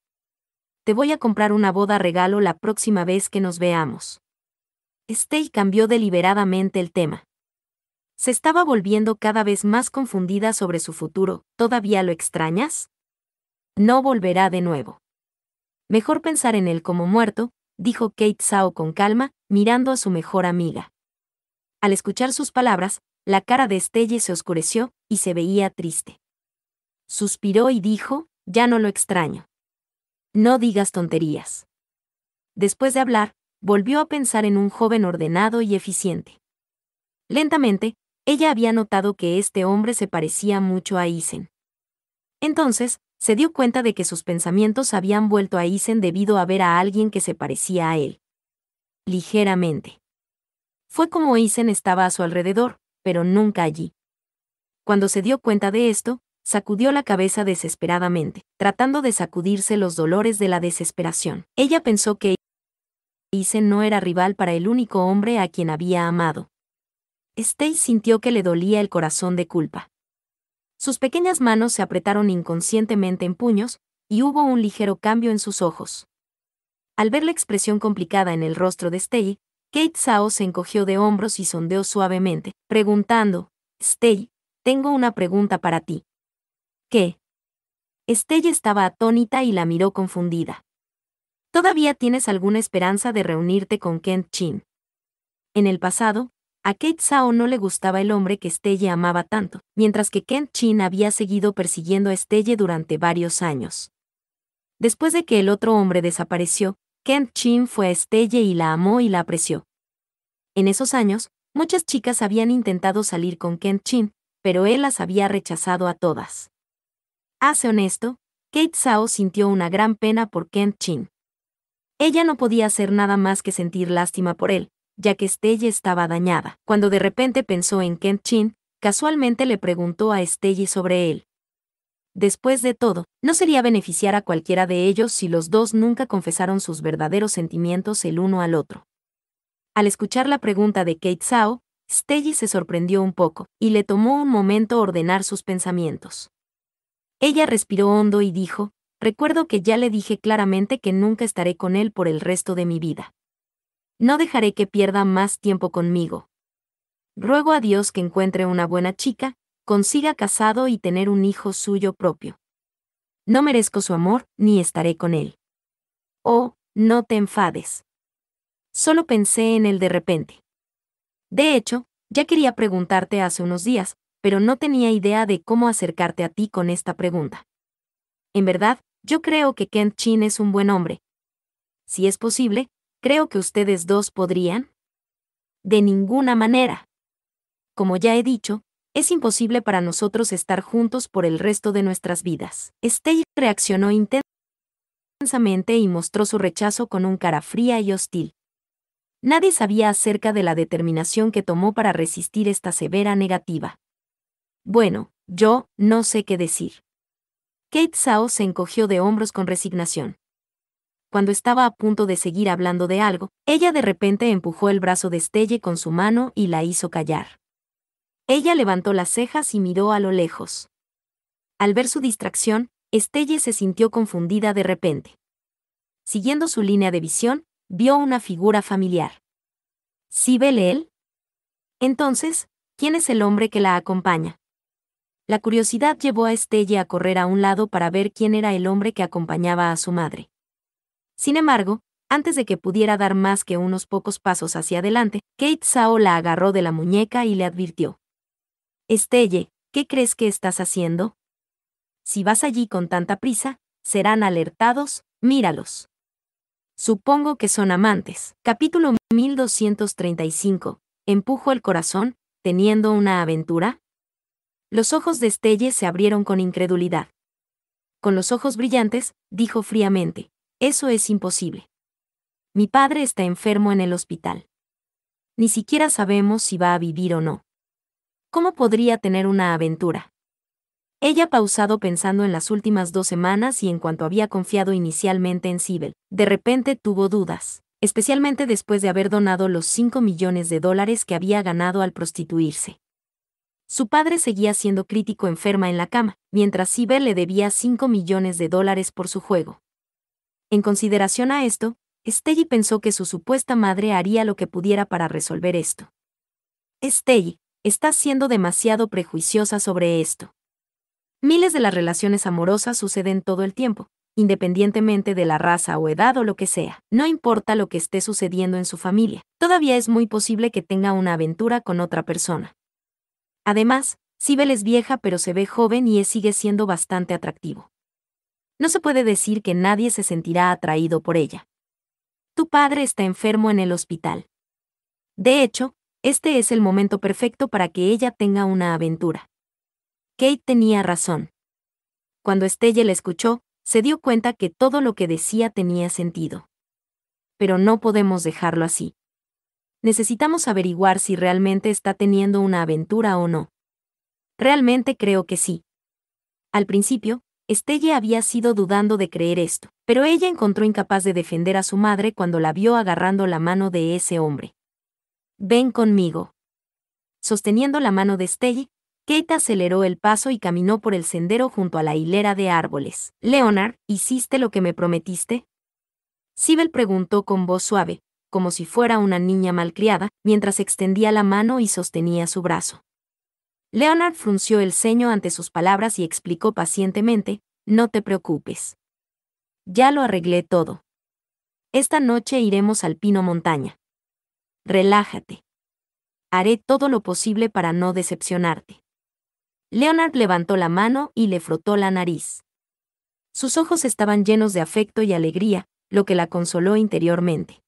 Te voy a comprar una boda regalo la próxima vez que nos veamos. stay cambió deliberadamente el tema. Se estaba volviendo cada vez más confundida sobre su futuro. ¿Todavía lo extrañas? No volverá de nuevo. Mejor pensar en él como muerto, dijo Kate Sao con calma, mirando a su mejor amiga. Al escuchar sus palabras, la cara de Estelle se oscureció y se veía triste. Suspiró y dijo, ya no lo extraño. No digas tonterías. Después de hablar, volvió a pensar en un joven ordenado y eficiente. Lentamente, ella había notado que este hombre se parecía mucho a Isen. Entonces, se dio cuenta de que sus pensamientos habían vuelto a Isen debido a ver a alguien que se parecía a él ligeramente. Fue como Eisen estaba a su alrededor, pero nunca allí. Cuando se dio cuenta de esto, sacudió la cabeza desesperadamente, tratando de sacudirse los dolores de la desesperación. Ella pensó que Eisen no era rival para el único hombre a quien había amado. stay sintió que le dolía el corazón de culpa. Sus pequeñas manos se apretaron inconscientemente en puños, y hubo un ligero cambio en sus ojos. Al ver la expresión complicada en el rostro de Stey, Kate Sao se encogió de hombros y sondeó suavemente, preguntando, Stey, tengo una pregunta para ti. ¿Qué? Stey estaba atónita y la miró confundida. ¿Todavía tienes alguna esperanza de reunirte con Kent Chin? En el pasado, a Kate Sao no le gustaba el hombre que Stelle amaba tanto, mientras que Kent Chin había seguido persiguiendo a Stelle durante varios años. Después de que el otro hombre desapareció, Kent Chin fue a Estelle y la amó y la apreció. En esos años, muchas chicas habían intentado salir con Kent Chin, pero él las había rechazado a todas. Hace honesto, Kate Sao sintió una gran pena por Kent Chin. Ella no podía hacer nada más que sentir lástima por él, ya que Estelle estaba dañada. Cuando de repente pensó en Kent Chin, casualmente le preguntó a Estelle sobre él. Después de todo, no sería beneficiar a cualquiera de ellos si los dos nunca confesaron sus verdaderos sentimientos el uno al otro. Al escuchar la pregunta de Kate Sao, Stelly se sorprendió un poco, y le tomó un momento ordenar sus pensamientos. Ella respiró hondo y dijo, Recuerdo que ya le dije claramente que nunca estaré con él por el resto de mi vida. No dejaré que pierda más tiempo conmigo. Ruego a Dios que encuentre una buena chica, consiga casado y tener un hijo suyo propio. No merezco su amor, ni estaré con él. Oh, no te enfades. Solo pensé en él de repente. De hecho, ya quería preguntarte hace unos días, pero no tenía idea de cómo acercarte a ti con esta pregunta. En verdad, yo creo que Kent Chin es un buen hombre. Si es posible, creo que ustedes dos podrían. De ninguna manera. Como ya he dicho, es imposible para nosotros estar juntos por el resto de nuestras vidas. Stelle reaccionó intensamente y mostró su rechazo con un cara fría y hostil. Nadie sabía acerca de la determinación que tomó para resistir esta severa negativa. Bueno, yo no sé qué decir. Kate Sao se encogió de hombros con resignación. Cuando estaba a punto de seguir hablando de algo, ella de repente empujó el brazo de Stelle con su mano y la hizo callar. Ella levantó las cejas y miró a lo lejos. Al ver su distracción, Estelle se sintió confundida de repente. Siguiendo su línea de visión, vio una figura familiar. vele él? Entonces, ¿quién es el hombre que la acompaña? La curiosidad llevó a Estelle a correr a un lado para ver quién era el hombre que acompañaba a su madre. Sin embargo, antes de que pudiera dar más que unos pocos pasos hacia adelante, Kate Sao la agarró de la muñeca y le advirtió. Estelle, ¿qué crees que estás haciendo? Si vas allí con tanta prisa, serán alertados, míralos. Supongo que son amantes. Capítulo 1235. Empujo el corazón, teniendo una aventura. Los ojos de Estelle se abrieron con incredulidad. Con los ojos brillantes, dijo fríamente, eso es imposible. Mi padre está enfermo en el hospital. Ni siquiera sabemos si va a vivir o no. ¿Cómo podría tener una aventura? Ella pausado pensando en las últimas dos semanas y en cuanto había confiado inicialmente en Sibel, de repente tuvo dudas, especialmente después de haber donado los 5 millones de dólares que había ganado al prostituirse. Su padre seguía siendo crítico enferma en la cama, mientras Sibel le debía 5 millones de dólares por su juego. En consideración a esto, Stelly pensó que su supuesta madre haría lo que pudiera para resolver esto. Stelly, estás siendo demasiado prejuiciosa sobre esto. Miles de las relaciones amorosas suceden todo el tiempo, independientemente de la raza o edad o lo que sea. No importa lo que esté sucediendo en su familia, todavía es muy posible que tenga una aventura con otra persona. Además, Sibel es vieja pero se ve joven y sigue siendo bastante atractivo. No se puede decir que nadie se sentirá atraído por ella. Tu padre está enfermo en el hospital. De hecho, este es el momento perfecto para que ella tenga una aventura. Kate tenía razón. Cuando Estelle la escuchó, se dio cuenta que todo lo que decía tenía sentido. Pero no podemos dejarlo así. Necesitamos averiguar si realmente está teniendo una aventura o no. Realmente creo que sí. Al principio, Estelle había sido dudando de creer esto, pero ella encontró incapaz de defender a su madre cuando la vio agarrando la mano de ese hombre. Ven conmigo. Sosteniendo la mano de Stelly, Kate aceleró el paso y caminó por el sendero junto a la hilera de árboles. Leonard, ¿hiciste lo que me prometiste? Sibel preguntó con voz suave, como si fuera una niña malcriada, mientras extendía la mano y sostenía su brazo. Leonard frunció el ceño ante sus palabras y explicó pacientemente, no te preocupes. Ya lo arreglé todo. Esta noche iremos al Pino Montaña. Relájate. Haré todo lo posible para no decepcionarte. Leonard levantó la mano y le frotó la nariz. Sus ojos estaban llenos de afecto y alegría, lo que la consoló interiormente.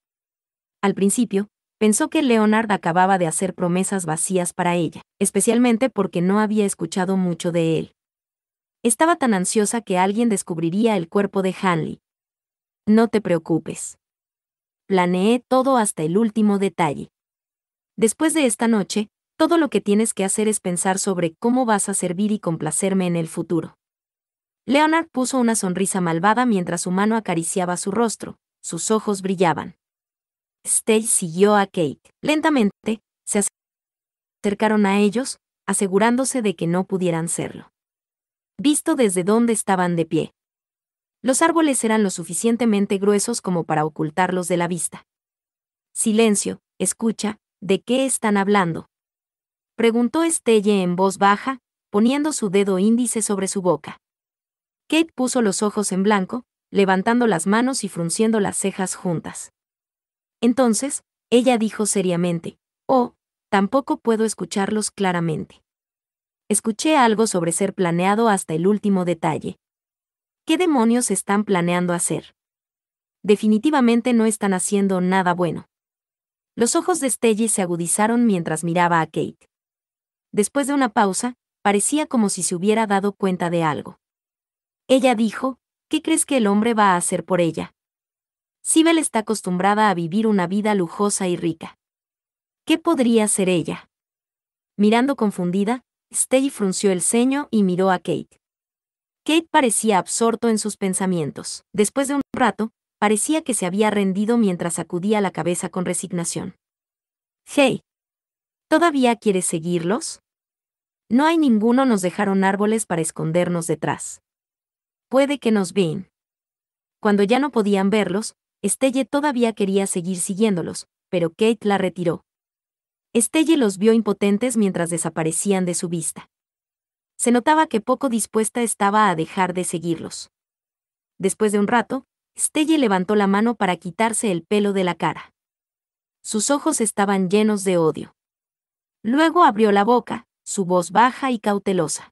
Al principio, pensó que Leonard acababa de hacer promesas vacías para ella, especialmente porque no había escuchado mucho de él. Estaba tan ansiosa que alguien descubriría el cuerpo de Hanley. No te preocupes planeé todo hasta el último detalle. Después de esta noche, todo lo que tienes que hacer es pensar sobre cómo vas a servir y complacerme en el futuro. Leonard puso una sonrisa malvada mientras su mano acariciaba su rostro, sus ojos brillaban. Stell siguió a Kate. Lentamente, se acercaron a ellos, asegurándose de que no pudieran serlo. Visto desde donde estaban de pie, los árboles eran lo suficientemente gruesos como para ocultarlos de la vista. Silencio, escucha, ¿de qué están hablando? Preguntó Estelle en voz baja, poniendo su dedo índice sobre su boca. Kate puso los ojos en blanco, levantando las manos y frunciendo las cejas juntas. Entonces, ella dijo seriamente, Oh, tampoco puedo escucharlos claramente. Escuché algo sobre ser planeado hasta el último detalle. ¿Qué demonios están planeando hacer? Definitivamente no están haciendo nada bueno. Los ojos de Stelly se agudizaron mientras miraba a Kate. Después de una pausa, parecía como si se hubiera dado cuenta de algo. Ella dijo, ¿qué crees que el hombre va a hacer por ella? Sibel está acostumbrada a vivir una vida lujosa y rica. ¿Qué podría ser ella? Mirando confundida, Stey frunció el ceño y miró a Kate. Kate parecía absorto en sus pensamientos. Después de un rato, parecía que se había rendido mientras sacudía la cabeza con resignación. Hey. ¿Todavía quieres seguirlos? No hay ninguno, nos dejaron árboles para escondernos detrás. Puede que nos vean. Cuando ya no podían verlos, Estelle todavía quería seguir siguiéndolos, pero Kate la retiró. Estelle los vio impotentes mientras desaparecían de su vista se notaba que poco dispuesta estaba a dejar de seguirlos. Después de un rato, Stelle levantó la mano para quitarse el pelo de la cara. Sus ojos estaban llenos de odio. Luego abrió la boca, su voz baja y cautelosa.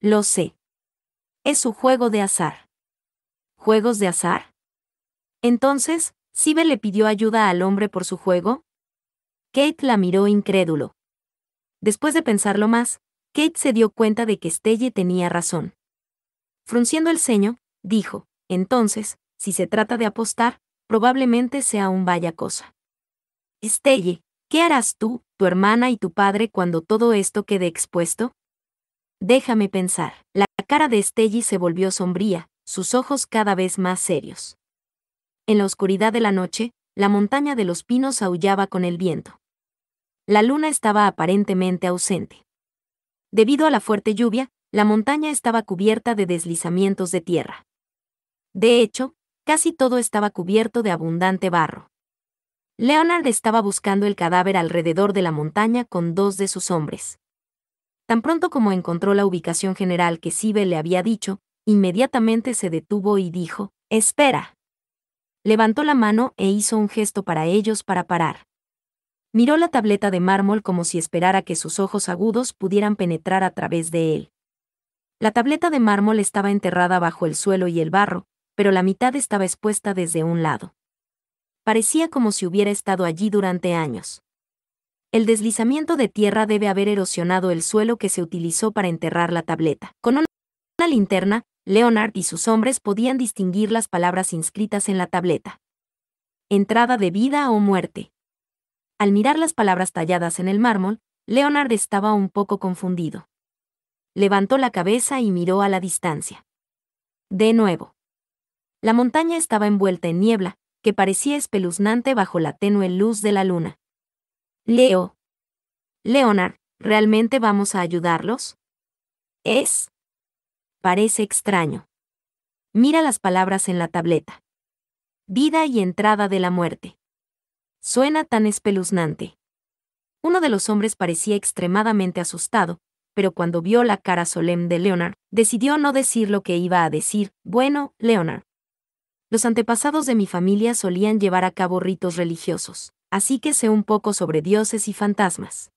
Lo sé. Es su juego de azar. ¿Juegos de azar? Entonces, ¿Sibel le pidió ayuda al hombre por su juego? Kate la miró incrédulo. Después de pensarlo más, Kate se dio cuenta de que Stelle tenía razón. Frunciendo el ceño, dijo, entonces, si se trata de apostar, probablemente sea un vaya cosa. Stelle, ¿qué harás tú, tu hermana y tu padre cuando todo esto quede expuesto? Déjame pensar. La cara de Stelle se volvió sombría, sus ojos cada vez más serios. En la oscuridad de la noche, la montaña de los pinos aullaba con el viento. La luna estaba aparentemente ausente. Debido a la fuerte lluvia, la montaña estaba cubierta de deslizamientos de tierra. De hecho, casi todo estaba cubierto de abundante barro. Leonard estaba buscando el cadáver alrededor de la montaña con dos de sus hombres. Tan pronto como encontró la ubicación general que Sibel le había dicho, inmediatamente se detuvo y dijo, Espera. Levantó la mano e hizo un gesto para ellos para parar. Miró la tableta de mármol como si esperara que sus ojos agudos pudieran penetrar a través de él. La tableta de mármol estaba enterrada bajo el suelo y el barro, pero la mitad estaba expuesta desde un lado. Parecía como si hubiera estado allí durante años. El deslizamiento de tierra debe haber erosionado el suelo que se utilizó para enterrar la tableta. Con una linterna, Leonard y sus hombres podían distinguir las palabras inscritas en la tableta. Entrada de vida o muerte. Al mirar las palabras talladas en el mármol, Leonard estaba un poco confundido. Levantó la cabeza y miró a la distancia. De nuevo. La montaña estaba envuelta en niebla, que parecía espeluznante bajo la tenue luz de la luna. Leo. Leonard, ¿realmente vamos a ayudarlos? Es. Parece extraño. Mira las palabras en la tableta. Vida y entrada de la muerte. Suena tan espeluznante. Uno de los hombres parecía extremadamente asustado, pero cuando vio la cara solemne de Leonard, decidió no decir lo que iba a decir. Bueno, Leonard. Los antepasados de mi familia solían llevar a cabo ritos religiosos, así que sé un poco sobre dioses y fantasmas.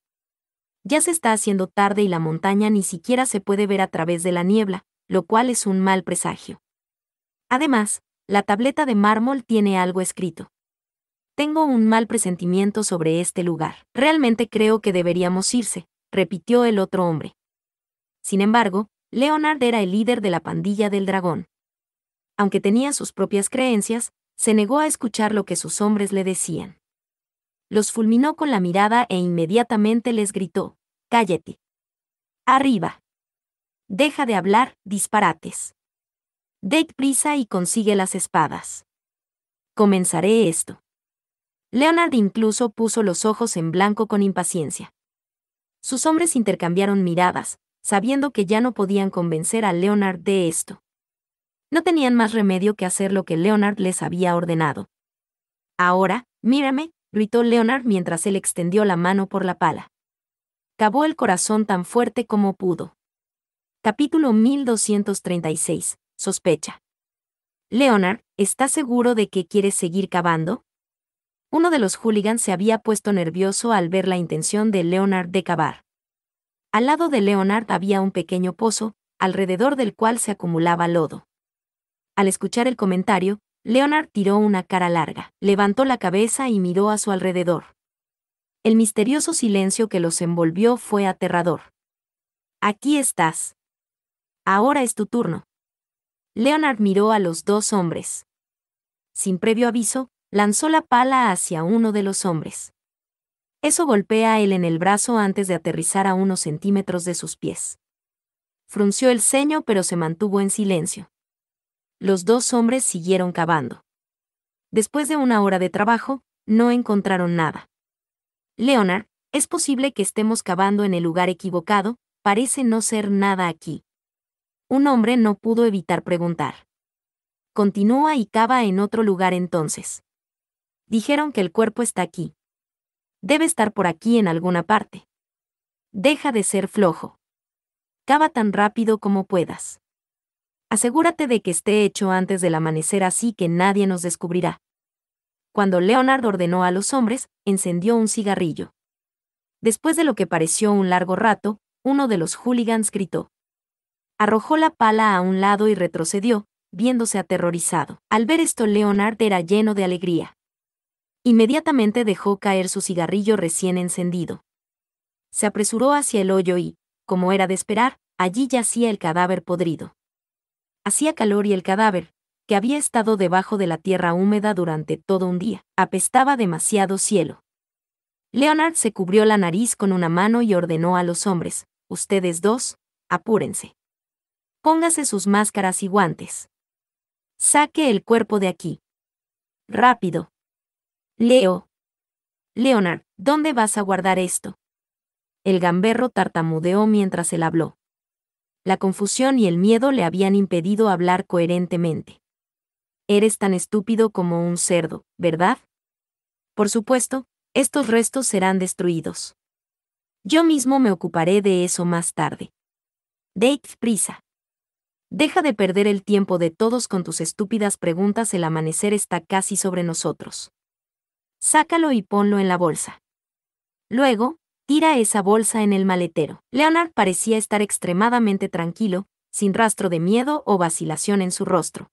Ya se está haciendo tarde y la montaña ni siquiera se puede ver a través de la niebla, lo cual es un mal presagio. Además, la tableta de mármol tiene algo escrito. Tengo un mal presentimiento sobre este lugar. Realmente creo que deberíamos irse, repitió el otro hombre. Sin embargo, Leonard era el líder de la pandilla del dragón. Aunque tenía sus propias creencias, se negó a escuchar lo que sus hombres le decían. Los fulminó con la mirada e inmediatamente les gritó, Cállate. Arriba. Deja de hablar, disparates. Date prisa y consigue las espadas. Comenzaré esto. Leonard incluso puso los ojos en blanco con impaciencia. Sus hombres intercambiaron miradas, sabiendo que ya no podían convencer a Leonard de esto. No tenían más remedio que hacer lo que Leonard les había ordenado. Ahora, mírame, gritó Leonard mientras él extendió la mano por la pala. Cavó el corazón tan fuerte como pudo. Capítulo 1236. Sospecha. Leonard, ¿está seguro de que quiere seguir cavando? Uno de los hooligans se había puesto nervioso al ver la intención de Leonard de cavar. Al lado de Leonard había un pequeño pozo, alrededor del cual se acumulaba lodo. Al escuchar el comentario, Leonard tiró una cara larga, levantó la cabeza y miró a su alrededor. El misterioso silencio que los envolvió fue aterrador. Aquí estás. Ahora es tu turno. Leonard miró a los dos hombres. Sin previo aviso, lanzó la pala hacia uno de los hombres. Eso golpea a él en el brazo antes de aterrizar a unos centímetros de sus pies. Frunció el ceño pero se mantuvo en silencio. Los dos hombres siguieron cavando. Después de una hora de trabajo, no encontraron nada. Leonard, es posible que estemos cavando en el lugar equivocado, parece no ser nada aquí. Un hombre no pudo evitar preguntar. Continúa y cava en otro lugar entonces. Dijeron que el cuerpo está aquí. Debe estar por aquí en alguna parte. Deja de ser flojo. Cava tan rápido como puedas. Asegúrate de que esté hecho antes del amanecer así que nadie nos descubrirá. Cuando Leonard ordenó a los hombres, encendió un cigarrillo. Después de lo que pareció un largo rato, uno de los hooligans gritó. Arrojó la pala a un lado y retrocedió, viéndose aterrorizado. Al ver esto, Leonard era lleno de alegría. Inmediatamente dejó caer su cigarrillo recién encendido. Se apresuró hacia el hoyo y, como era de esperar, allí yacía el cadáver podrido. Hacía calor y el cadáver, que había estado debajo de la tierra húmeda durante todo un día, apestaba demasiado cielo. Leonard se cubrió la nariz con una mano y ordenó a los hombres, ustedes dos, apúrense. Póngase sus máscaras y guantes. Saque el cuerpo de aquí. Rápido. Leo. Leonard, ¿dónde vas a guardar esto? El gamberro tartamudeó mientras él habló. La confusión y el miedo le habían impedido hablar coherentemente. Eres tan estúpido como un cerdo, ¿verdad? Por supuesto, estos restos serán destruidos. Yo mismo me ocuparé de eso más tarde. Date prisa. Deja de perder el tiempo de todos con tus estúpidas preguntas, el amanecer está casi sobre nosotros sácalo y ponlo en la bolsa. Luego, tira esa bolsa en el maletero. Leonard parecía estar extremadamente tranquilo, sin rastro de miedo o vacilación en su rostro.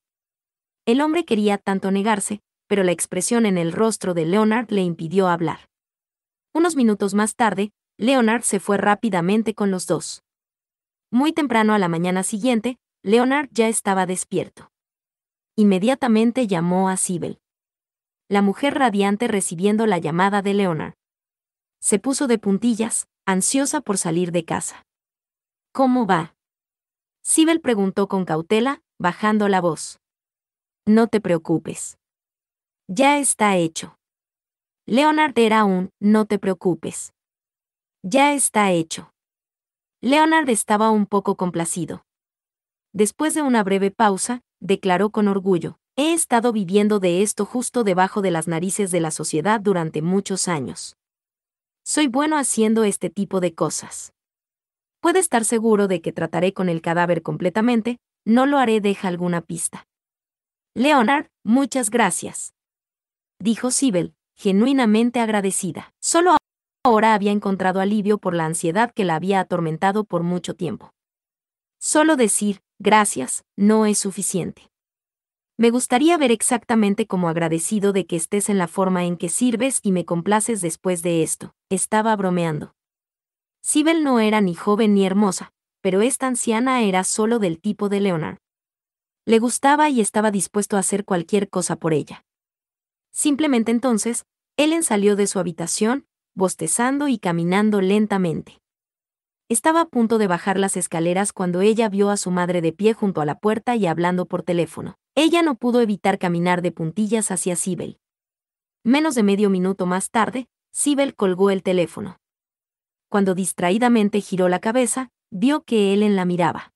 El hombre quería tanto negarse, pero la expresión en el rostro de Leonard le impidió hablar. Unos minutos más tarde, Leonard se fue rápidamente con los dos. Muy temprano a la mañana siguiente, Leonard ya estaba despierto. Inmediatamente llamó a Sibel la mujer radiante recibiendo la llamada de Leonard. Se puso de puntillas, ansiosa por salir de casa. ¿Cómo va? Sibel preguntó con cautela, bajando la voz. No te preocupes. Ya está hecho. Leonard era un, no te preocupes. Ya está hecho. Leonard estaba un poco complacido. Después de una breve pausa, declaró con orgullo. He estado viviendo de esto justo debajo de las narices de la sociedad durante muchos años. Soy bueno haciendo este tipo de cosas. Puede estar seguro de que trataré con el cadáver completamente, no lo haré deja alguna pista. Leonard, muchas gracias. Dijo Sibel, genuinamente agradecida. Solo ahora había encontrado alivio por la ansiedad que la había atormentado por mucho tiempo. Solo decir, gracias, no es suficiente. Me gustaría ver exactamente cómo agradecido de que estés en la forma en que sirves y me complaces después de esto. Estaba bromeando. Sibel no era ni joven ni hermosa, pero esta anciana era solo del tipo de Leonard. Le gustaba y estaba dispuesto a hacer cualquier cosa por ella. Simplemente entonces, Ellen salió de su habitación, bostezando y caminando lentamente. Estaba a punto de bajar las escaleras cuando ella vio a su madre de pie junto a la puerta y hablando por teléfono. Ella no pudo evitar caminar de puntillas hacia Sibel. Menos de medio minuto más tarde, Sibel colgó el teléfono. Cuando distraídamente giró la cabeza, vio que Ellen la miraba.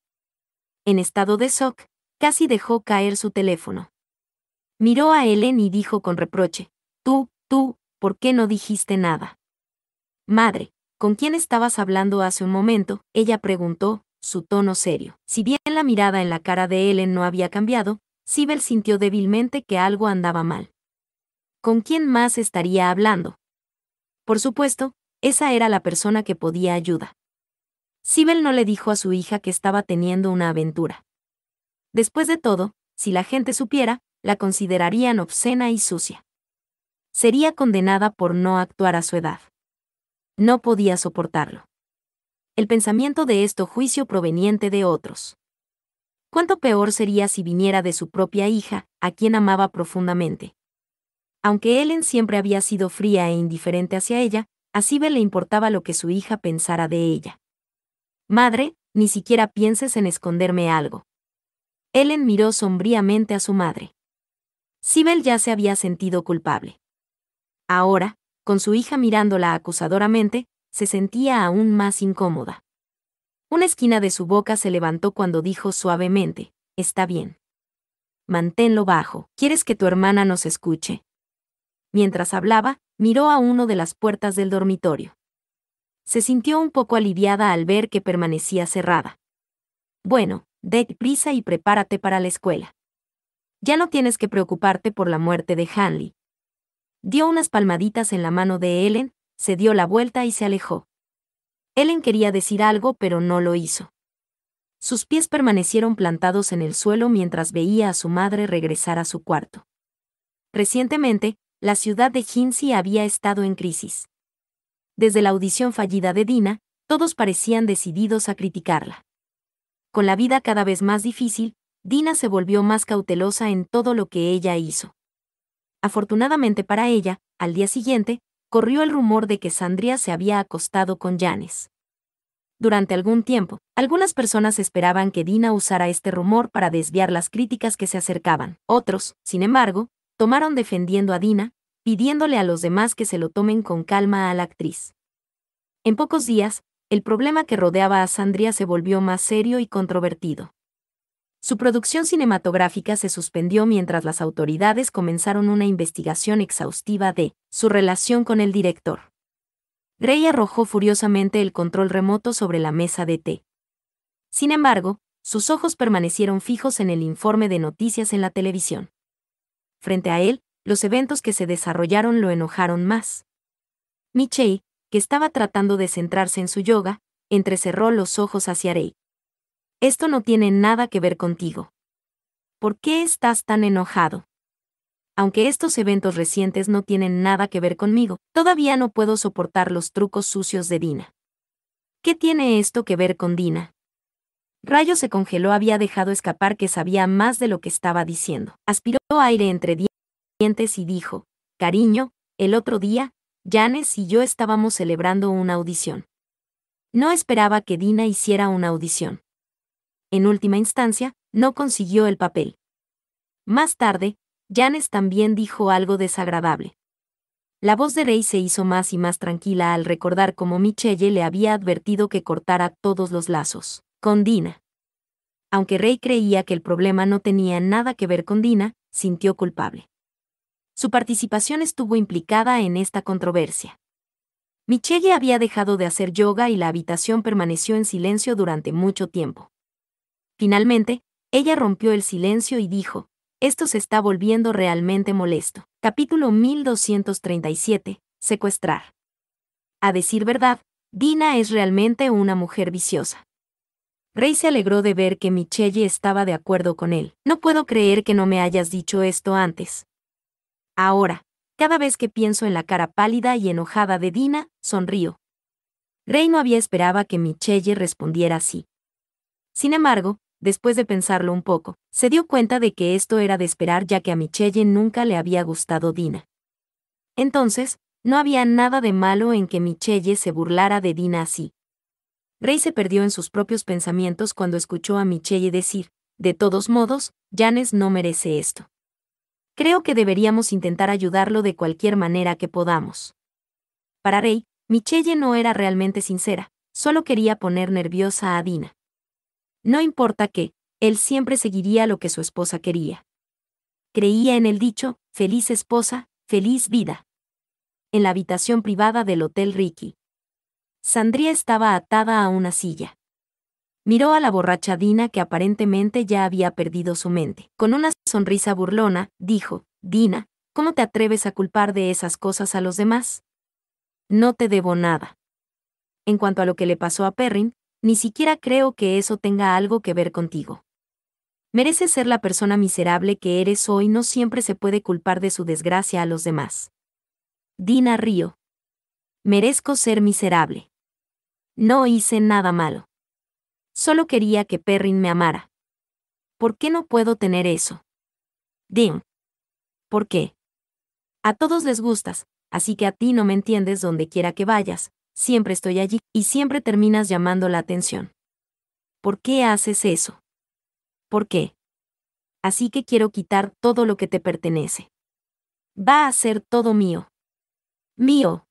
En estado de shock, casi dejó caer su teléfono. Miró a Ellen y dijo con reproche, Tú, tú, ¿por qué no dijiste nada? Madre, ¿con quién estabas hablando hace un momento? Ella preguntó, su tono serio. Si bien la mirada en la cara de Ellen no había cambiado, Sibel sintió débilmente que algo andaba mal. ¿Con quién más estaría hablando? Por supuesto, esa era la persona que podía ayudar. Sibel no le dijo a su hija que estaba teniendo una aventura. Después de todo, si la gente supiera, la considerarían obscena y sucia. Sería condenada por no actuar a su edad. No podía soportarlo. El pensamiento de esto juicio proveniente de otros cuánto peor sería si viniera de su propia hija, a quien amaba profundamente. Aunque Ellen siempre había sido fría e indiferente hacia ella, a Sibel le importaba lo que su hija pensara de ella. Madre, ni siquiera pienses en esconderme algo. Ellen miró sombríamente a su madre. Sibel ya se había sentido culpable. Ahora, con su hija mirándola acusadoramente, se sentía aún más incómoda. Una esquina de su boca se levantó cuando dijo suavemente, Está bien. Manténlo bajo, ¿quieres que tu hermana nos escuche? Mientras hablaba, miró a uno de las puertas del dormitorio. Se sintió un poco aliviada al ver que permanecía cerrada. Bueno, de prisa y prepárate para la escuela. Ya no tienes que preocuparte por la muerte de Hanley. Dio unas palmaditas en la mano de Ellen, se dio la vuelta y se alejó. Ellen quería decir algo pero no lo hizo. Sus pies permanecieron plantados en el suelo mientras veía a su madre regresar a su cuarto. Recientemente, la ciudad de Hinsi había estado en crisis. Desde la audición fallida de Dina, todos parecían decididos a criticarla. Con la vida cada vez más difícil, Dina se volvió más cautelosa en todo lo que ella hizo. Afortunadamente para ella, al día siguiente, corrió el rumor de que Sandria se había acostado con Janes. Durante algún tiempo, algunas personas esperaban que Dina usara este rumor para desviar las críticas que se acercaban. Otros, sin embargo, tomaron defendiendo a Dina, pidiéndole a los demás que se lo tomen con calma a la actriz. En pocos días, el problema que rodeaba a Sandria se volvió más serio y controvertido. Su producción cinematográfica se suspendió mientras las autoridades comenzaron una investigación exhaustiva de su relación con el director. Rey arrojó furiosamente el control remoto sobre la mesa de té. Sin embargo, sus ojos permanecieron fijos en el informe de noticias en la televisión. Frente a él, los eventos que se desarrollaron lo enojaron más. Miche, que estaba tratando de centrarse en su yoga, entrecerró los ojos hacia Rey. Esto no tiene nada que ver contigo. ¿Por qué estás tan enojado? Aunque estos eventos recientes no tienen nada que ver conmigo, todavía no puedo soportar los trucos sucios de Dina. ¿Qué tiene esto que ver con Dina? Rayo se congeló, había dejado escapar que sabía más de lo que estaba diciendo. Aspiró aire entre dientes y dijo, Cariño, el otro día, Janes y yo estábamos celebrando una audición. No esperaba que Dina hiciera una audición en última instancia, no consiguió el papel. Más tarde, Janes también dijo algo desagradable. La voz de Rey se hizo más y más tranquila al recordar cómo Michelle le había advertido que cortara todos los lazos con Dina. Aunque Rey creía que el problema no tenía nada que ver con Dina, sintió culpable. Su participación estuvo implicada en esta controversia. Michelle había dejado de hacer yoga y la habitación permaneció en silencio durante mucho tiempo. Finalmente, ella rompió el silencio y dijo, esto se está volviendo realmente molesto. Capítulo 1237. Secuestrar. A decir verdad, Dina es realmente una mujer viciosa. Rey se alegró de ver que Michelle estaba de acuerdo con él. No puedo creer que no me hayas dicho esto antes. Ahora, cada vez que pienso en la cara pálida y enojada de Dina, sonrío. Rey no había esperado que Michelle respondiera así. Sin embargo, Después de pensarlo un poco, se dio cuenta de que esto era de esperar ya que a Michelle nunca le había gustado Dina. Entonces, no había nada de malo en que Michelle se burlara de Dina así. Rey se perdió en sus propios pensamientos cuando escuchó a Michelle decir, de todos modos, Janes no merece esto. Creo que deberíamos intentar ayudarlo de cualquier manera que podamos. Para Rey, Michelle no era realmente sincera, solo quería poner nerviosa a Dina. No importa qué, él siempre seguiría lo que su esposa quería. Creía en el dicho, feliz esposa, feliz vida. En la habitación privada del Hotel Ricky. Sandría estaba atada a una silla. Miró a la borracha Dina que aparentemente ya había perdido su mente. Con una sonrisa burlona, dijo, Dina, ¿cómo te atreves a culpar de esas cosas a los demás? No te debo nada. En cuanto a lo que le pasó a Perrin, ni siquiera creo que eso tenga algo que ver contigo. Mereces ser la persona miserable que eres hoy, no siempre se puede culpar de su desgracia a los demás. Dina Río. Merezco ser miserable. No hice nada malo. Solo quería que Perrin me amara. ¿Por qué no puedo tener eso? Dim. ¿Por qué? A todos les gustas, así que a ti no me entiendes donde quiera que vayas, siempre estoy allí y siempre terminas llamando la atención. ¿Por qué haces eso? ¿Por qué? Así que quiero quitar todo lo que te pertenece. Va a ser todo mío. Mío.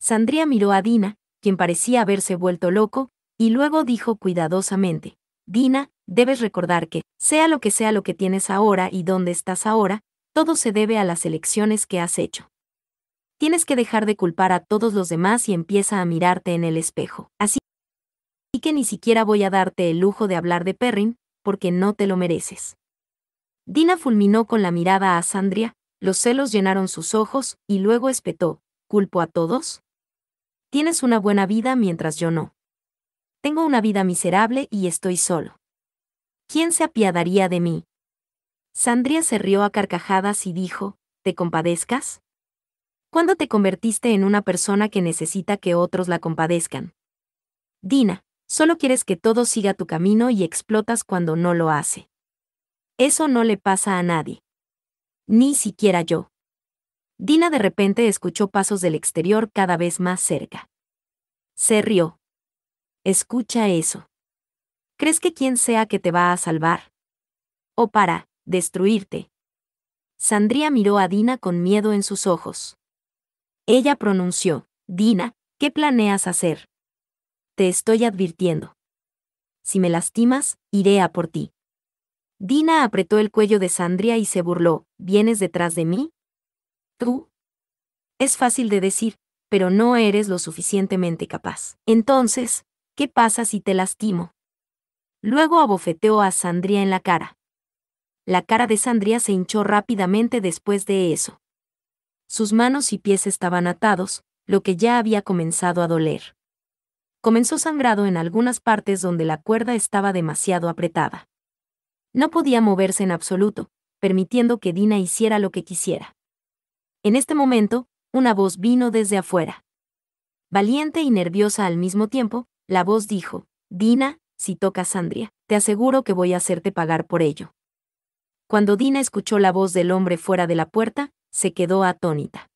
Sandría miró a Dina, quien parecía haberse vuelto loco, y luego dijo cuidadosamente, Dina, debes recordar que, sea lo que sea lo que tienes ahora y dónde estás ahora, todo se debe a las elecciones que has hecho. Tienes que dejar de culpar a todos los demás y empieza a mirarte en el espejo. Así que ni siquiera voy a darte el lujo de hablar de Perrin, porque no te lo mereces. Dina fulminó con la mirada a Sandria, los celos llenaron sus ojos, y luego espetó, ¿culpo a todos? Tienes una buena vida mientras yo no. Tengo una vida miserable y estoy solo. ¿Quién se apiadaría de mí? Sandria se rió a carcajadas y dijo, ¿te compadezcas? ¿Cuándo te convertiste en una persona que necesita que otros la compadezcan? Dina, solo quieres que todo siga tu camino y explotas cuando no lo hace. Eso no le pasa a nadie. Ni siquiera yo. Dina de repente escuchó pasos del exterior cada vez más cerca. Se rió. Escucha eso. ¿Crees que quien sea que te va a salvar? O para, destruirte. Sandría miró a Dina con miedo en sus ojos. Ella pronunció, Dina, ¿qué planeas hacer? Te estoy advirtiendo. Si me lastimas, iré a por ti. Dina apretó el cuello de Sandria y se burló, ¿vienes detrás de mí? Tú. Es fácil de decir, pero no eres lo suficientemente capaz. Entonces, ¿qué pasa si te lastimo? Luego abofeteó a Sandria en la cara. La cara de Sandria se hinchó rápidamente después de eso sus manos y pies estaban atados, lo que ya había comenzado a doler. Comenzó sangrado en algunas partes donde la cuerda estaba demasiado apretada. No podía moverse en absoluto, permitiendo que Dina hiciera lo que quisiera. En este momento, una voz vino desde afuera. Valiente y nerviosa al mismo tiempo, la voz dijo, Dina, si tocas Sandria, te aseguro que voy a hacerte pagar por ello. Cuando Dina escuchó la voz del hombre fuera de la puerta, se quedó atónita.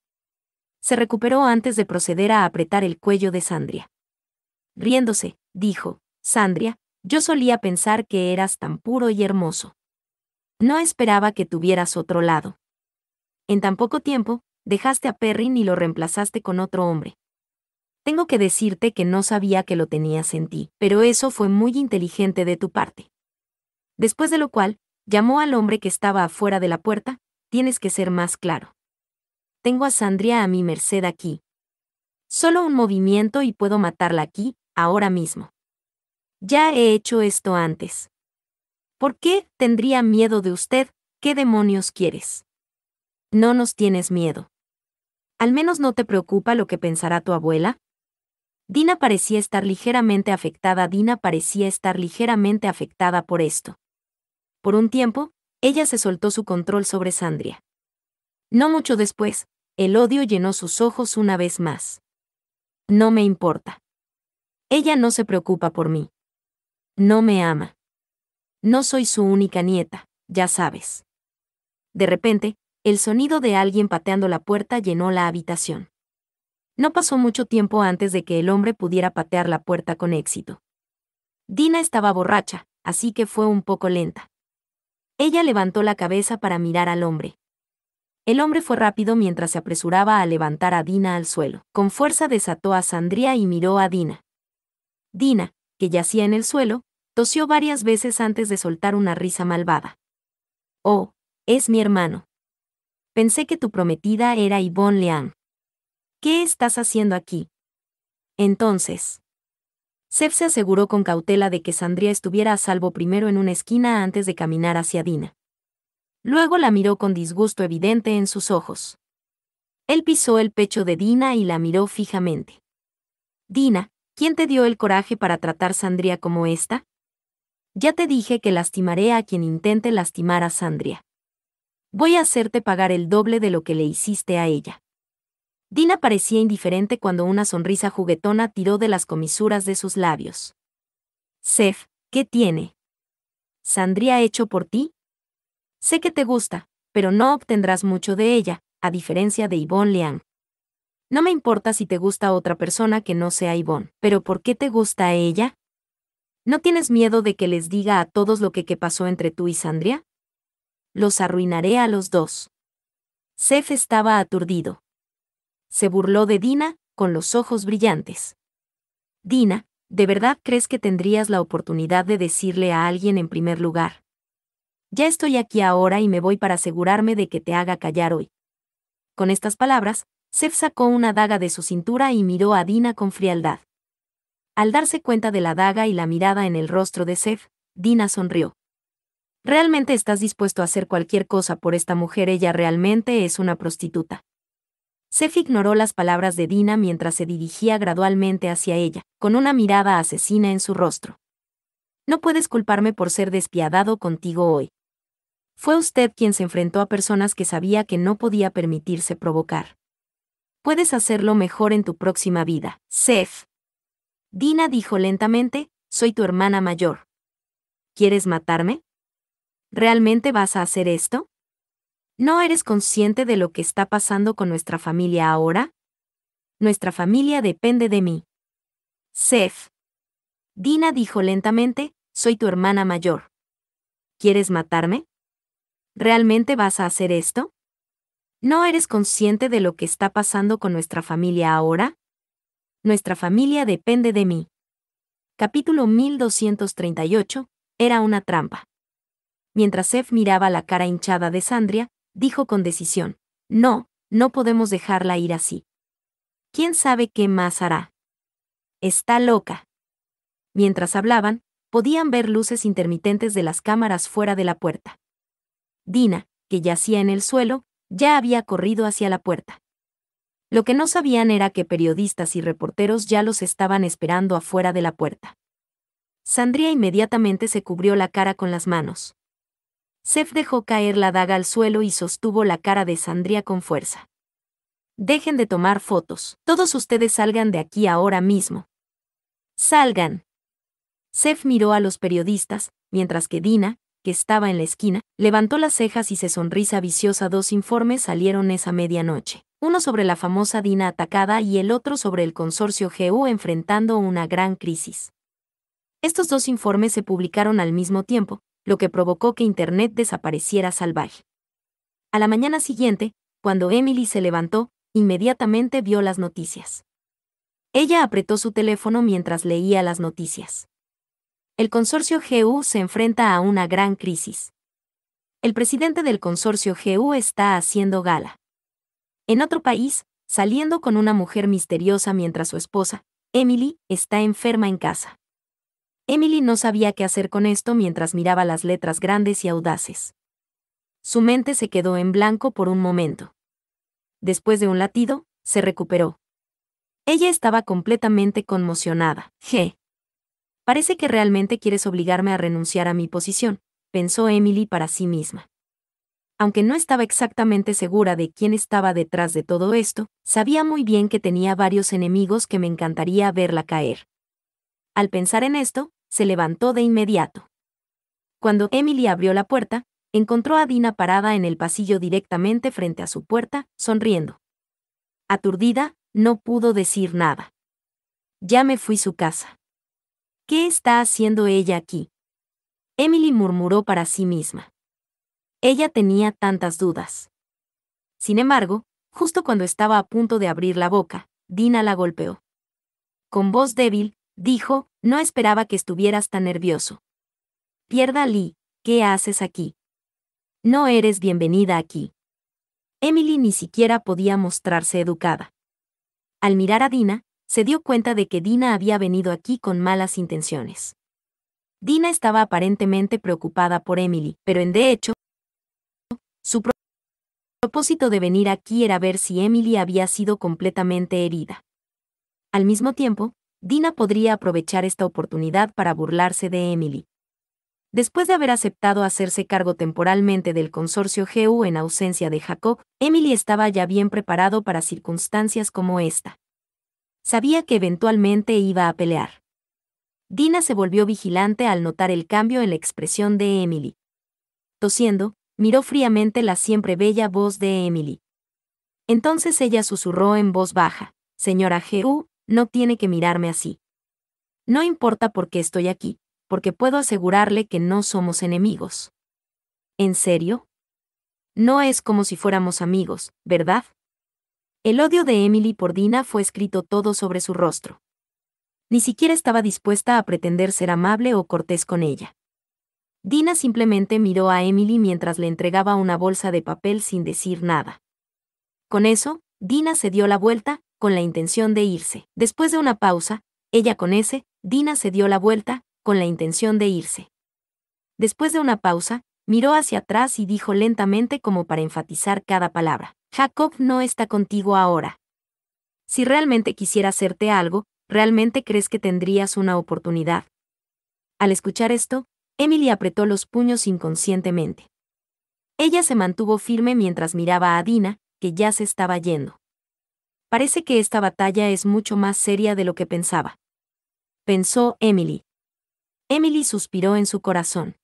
Se recuperó antes de proceder a apretar el cuello de Sandria. Riéndose, dijo, Sandria, yo solía pensar que eras tan puro y hermoso. No esperaba que tuvieras otro lado. En tan poco tiempo, dejaste a Perrin y lo reemplazaste con otro hombre. Tengo que decirte que no sabía que lo tenías en ti, pero eso fue muy inteligente de tu parte. Después de lo cual, llamó al hombre que estaba afuera de la puerta, tienes que ser más claro. Tengo a Sandria a mi merced aquí. Solo un movimiento y puedo matarla aquí, ahora mismo. Ya he hecho esto antes. ¿Por qué tendría miedo de usted? ¿Qué demonios quieres? No nos tienes miedo. ¿Al menos no te preocupa lo que pensará tu abuela? Dina parecía estar ligeramente afectada, Dina parecía estar ligeramente afectada por esto. Por un tiempo, ella se soltó su control sobre Sandria. No mucho después, el odio llenó sus ojos una vez más. No me importa. Ella no se preocupa por mí. No me ama. No soy su única nieta, ya sabes. De repente, el sonido de alguien pateando la puerta llenó la habitación. No pasó mucho tiempo antes de que el hombre pudiera patear la puerta con éxito. Dina estaba borracha, así que fue un poco lenta. Ella levantó la cabeza para mirar al hombre. El hombre fue rápido mientras se apresuraba a levantar a Dina al suelo. Con fuerza desató a Sandría y miró a Dina. Dina, que yacía en el suelo, tosió varias veces antes de soltar una risa malvada. Oh, es mi hermano. Pensé que tu prometida era Yvonne Leang. ¿Qué estás haciendo aquí? Entonces. Seth se aseguró con cautela de que Sandria estuviera a salvo primero en una esquina antes de caminar hacia Dina. Luego la miró con disgusto evidente en sus ojos. Él pisó el pecho de Dina y la miró fijamente. Dina, ¿quién te dio el coraje para tratar Sandria como esta? Ya te dije que lastimaré a quien intente lastimar a Sandria. Voy a hacerte pagar el doble de lo que le hiciste a ella. Dina parecía indiferente cuando una sonrisa juguetona tiró de las comisuras de sus labios. Sef, ¿qué tiene? ¿Sandría hecho por ti? Sé que te gusta, pero no obtendrás mucho de ella, a diferencia de Yvonne Liang. No me importa si te gusta otra persona que no sea Yvonne, pero ¿por qué te gusta a ella? ¿No tienes miedo de que les diga a todos lo que, que pasó entre tú y Sandria? Los arruinaré a los dos. Sef estaba aturdido se burló de Dina, con los ojos brillantes. Dina, ¿de verdad crees que tendrías la oportunidad de decirle a alguien en primer lugar? Ya estoy aquí ahora y me voy para asegurarme de que te haga callar hoy. Con estas palabras, Seth sacó una daga de su cintura y miró a Dina con frialdad. Al darse cuenta de la daga y la mirada en el rostro de Seth, Dina sonrió. ¿Realmente estás dispuesto a hacer cualquier cosa por esta mujer? Ella realmente es una prostituta. Seth ignoró las palabras de Dina mientras se dirigía gradualmente hacia ella, con una mirada asesina en su rostro. No puedes culparme por ser despiadado contigo hoy. Fue usted quien se enfrentó a personas que sabía que no podía permitirse provocar. Puedes hacerlo mejor en tu próxima vida, Seth. Dina dijo lentamente, soy tu hermana mayor. ¿Quieres matarme? ¿Realmente vas a hacer esto? ¿No eres consciente de lo que está pasando con nuestra familia ahora? Nuestra familia depende de mí. Seth. Dina dijo lentamente, soy tu hermana mayor. ¿Quieres matarme? ¿Realmente vas a hacer esto? ¿No eres consciente de lo que está pasando con nuestra familia ahora? Nuestra familia depende de mí. Capítulo 1238. Era una trampa. Mientras Seth miraba la cara hinchada de Sandria, dijo con decisión. No, no podemos dejarla ir así. ¿Quién sabe qué más hará? Está loca. Mientras hablaban, podían ver luces intermitentes de las cámaras fuera de la puerta. Dina, que yacía en el suelo, ya había corrido hacia la puerta. Lo que no sabían era que periodistas y reporteros ya los estaban esperando afuera de la puerta. Sandría inmediatamente se cubrió la cara con las manos. Sef dejó caer la daga al suelo y sostuvo la cara de Sandría con fuerza. Dejen de tomar fotos. Todos ustedes salgan de aquí ahora mismo. Salgan. Sef miró a los periodistas, mientras que Dina, que estaba en la esquina, levantó las cejas y se sonrisa viciosa. Dos informes salieron esa medianoche, uno sobre la famosa Dina atacada y el otro sobre el consorcio GU enfrentando una gran crisis. Estos dos informes se publicaron al mismo tiempo, lo que provocó que Internet desapareciera salvaje. A la mañana siguiente, cuando Emily se levantó, inmediatamente vio las noticias. Ella apretó su teléfono mientras leía las noticias. El consorcio GU se enfrenta a una gran crisis. El presidente del consorcio GU está haciendo gala. En otro país, saliendo con una mujer misteriosa mientras su esposa, Emily, está enferma en casa. Emily no sabía qué hacer con esto mientras miraba las letras grandes y audaces. Su mente se quedó en blanco por un momento. Después de un latido, se recuperó. Ella estaba completamente conmocionada. G. Parece que realmente quieres obligarme a renunciar a mi posición, pensó Emily para sí misma. Aunque no estaba exactamente segura de quién estaba detrás de todo esto, sabía muy bien que tenía varios enemigos que me encantaría verla caer. Al pensar en esto, se levantó de inmediato. Cuando Emily abrió la puerta, encontró a Dina parada en el pasillo directamente frente a su puerta, sonriendo. Aturdida, no pudo decir nada. Ya me fui su casa. ¿Qué está haciendo ella aquí? Emily murmuró para sí misma. Ella tenía tantas dudas. Sin embargo, justo cuando estaba a punto de abrir la boca, Dina la golpeó. Con voz débil, dijo, no esperaba que estuvieras tan nervioso. Pierda Lee, ¿qué haces aquí? No eres bienvenida aquí. Emily ni siquiera podía mostrarse educada. Al mirar a Dina, se dio cuenta de que Dina había venido aquí con malas intenciones. Dina estaba aparentemente preocupada por Emily, pero en de hecho, su propósito de venir aquí era ver si Emily había sido completamente herida. Al mismo tiempo, Dina podría aprovechar esta oportunidad para burlarse de Emily. Después de haber aceptado hacerse cargo temporalmente del consorcio GU en ausencia de Jacob, Emily estaba ya bien preparado para circunstancias como esta. Sabía que eventualmente iba a pelear. Dina se volvió vigilante al notar el cambio en la expresión de Emily. Tosiendo, miró fríamente la siempre bella voz de Emily. Entonces ella susurró en voz baja, Señora GU, no tiene que mirarme así. No importa por qué estoy aquí, porque puedo asegurarle que no somos enemigos. ¿En serio? No es como si fuéramos amigos, ¿verdad? El odio de Emily por Dina fue escrito todo sobre su rostro. Ni siquiera estaba dispuesta a pretender ser amable o cortés con ella. Dina simplemente miró a Emily mientras le entregaba una bolsa de papel sin decir nada. Con eso, Dina se dio la vuelta con la intención de irse. Después de una pausa, ella con ese, Dina se dio la vuelta, con la intención de irse. Después de una pausa, miró hacia atrás y dijo lentamente como para enfatizar cada palabra, Jacob no está contigo ahora. Si realmente quisiera hacerte algo, realmente crees que tendrías una oportunidad. Al escuchar esto, Emily apretó los puños inconscientemente. Ella se mantuvo firme mientras miraba a Dina, que ya se estaba yendo. Parece que esta batalla es mucho más seria de lo que pensaba. Pensó Emily. Emily suspiró en su corazón.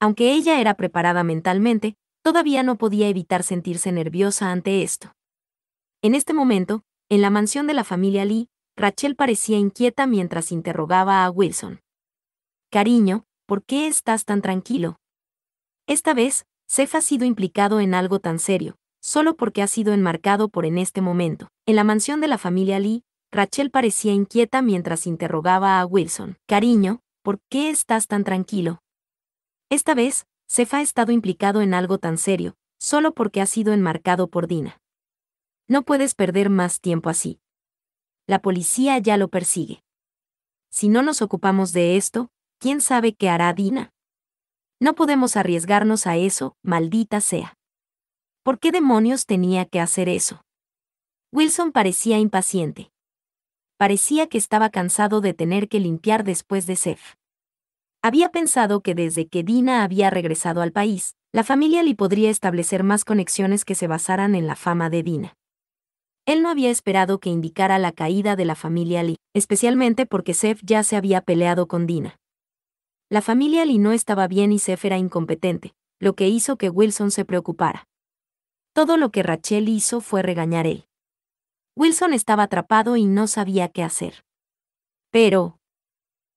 Aunque ella era preparada mentalmente, todavía no podía evitar sentirse nerviosa ante esto. En este momento, en la mansión de la familia Lee, Rachel parecía inquieta mientras interrogaba a Wilson. Cariño, ¿por qué estás tan tranquilo? Esta vez, Seth ha sido implicado en algo tan serio, solo porque ha sido enmarcado por en este momento. En la mansión de la familia Lee, Rachel parecía inquieta mientras interrogaba a Wilson. Cariño, ¿por qué estás tan tranquilo? Esta vez, Sefa ha estado implicado en algo tan serio, solo porque ha sido enmarcado por Dina. No puedes perder más tiempo así. La policía ya lo persigue. Si no nos ocupamos de esto, ¿quién sabe qué hará Dina? No podemos arriesgarnos a eso, maldita sea. ¿Por qué demonios tenía que hacer eso? Wilson parecía impaciente. Parecía que estaba cansado de tener que limpiar después de Seth. Había pensado que desde que Dina había regresado al país, la familia Lee podría establecer más conexiones que se basaran en la fama de Dina. Él no había esperado que indicara la caída de la familia Lee, especialmente porque Seth ya se había peleado con Dina. La familia Lee no estaba bien y Seth era incompetente, lo que hizo que Wilson se preocupara. Todo lo que Rachel hizo fue regañar él. Wilson estaba atrapado y no sabía qué hacer. Pero...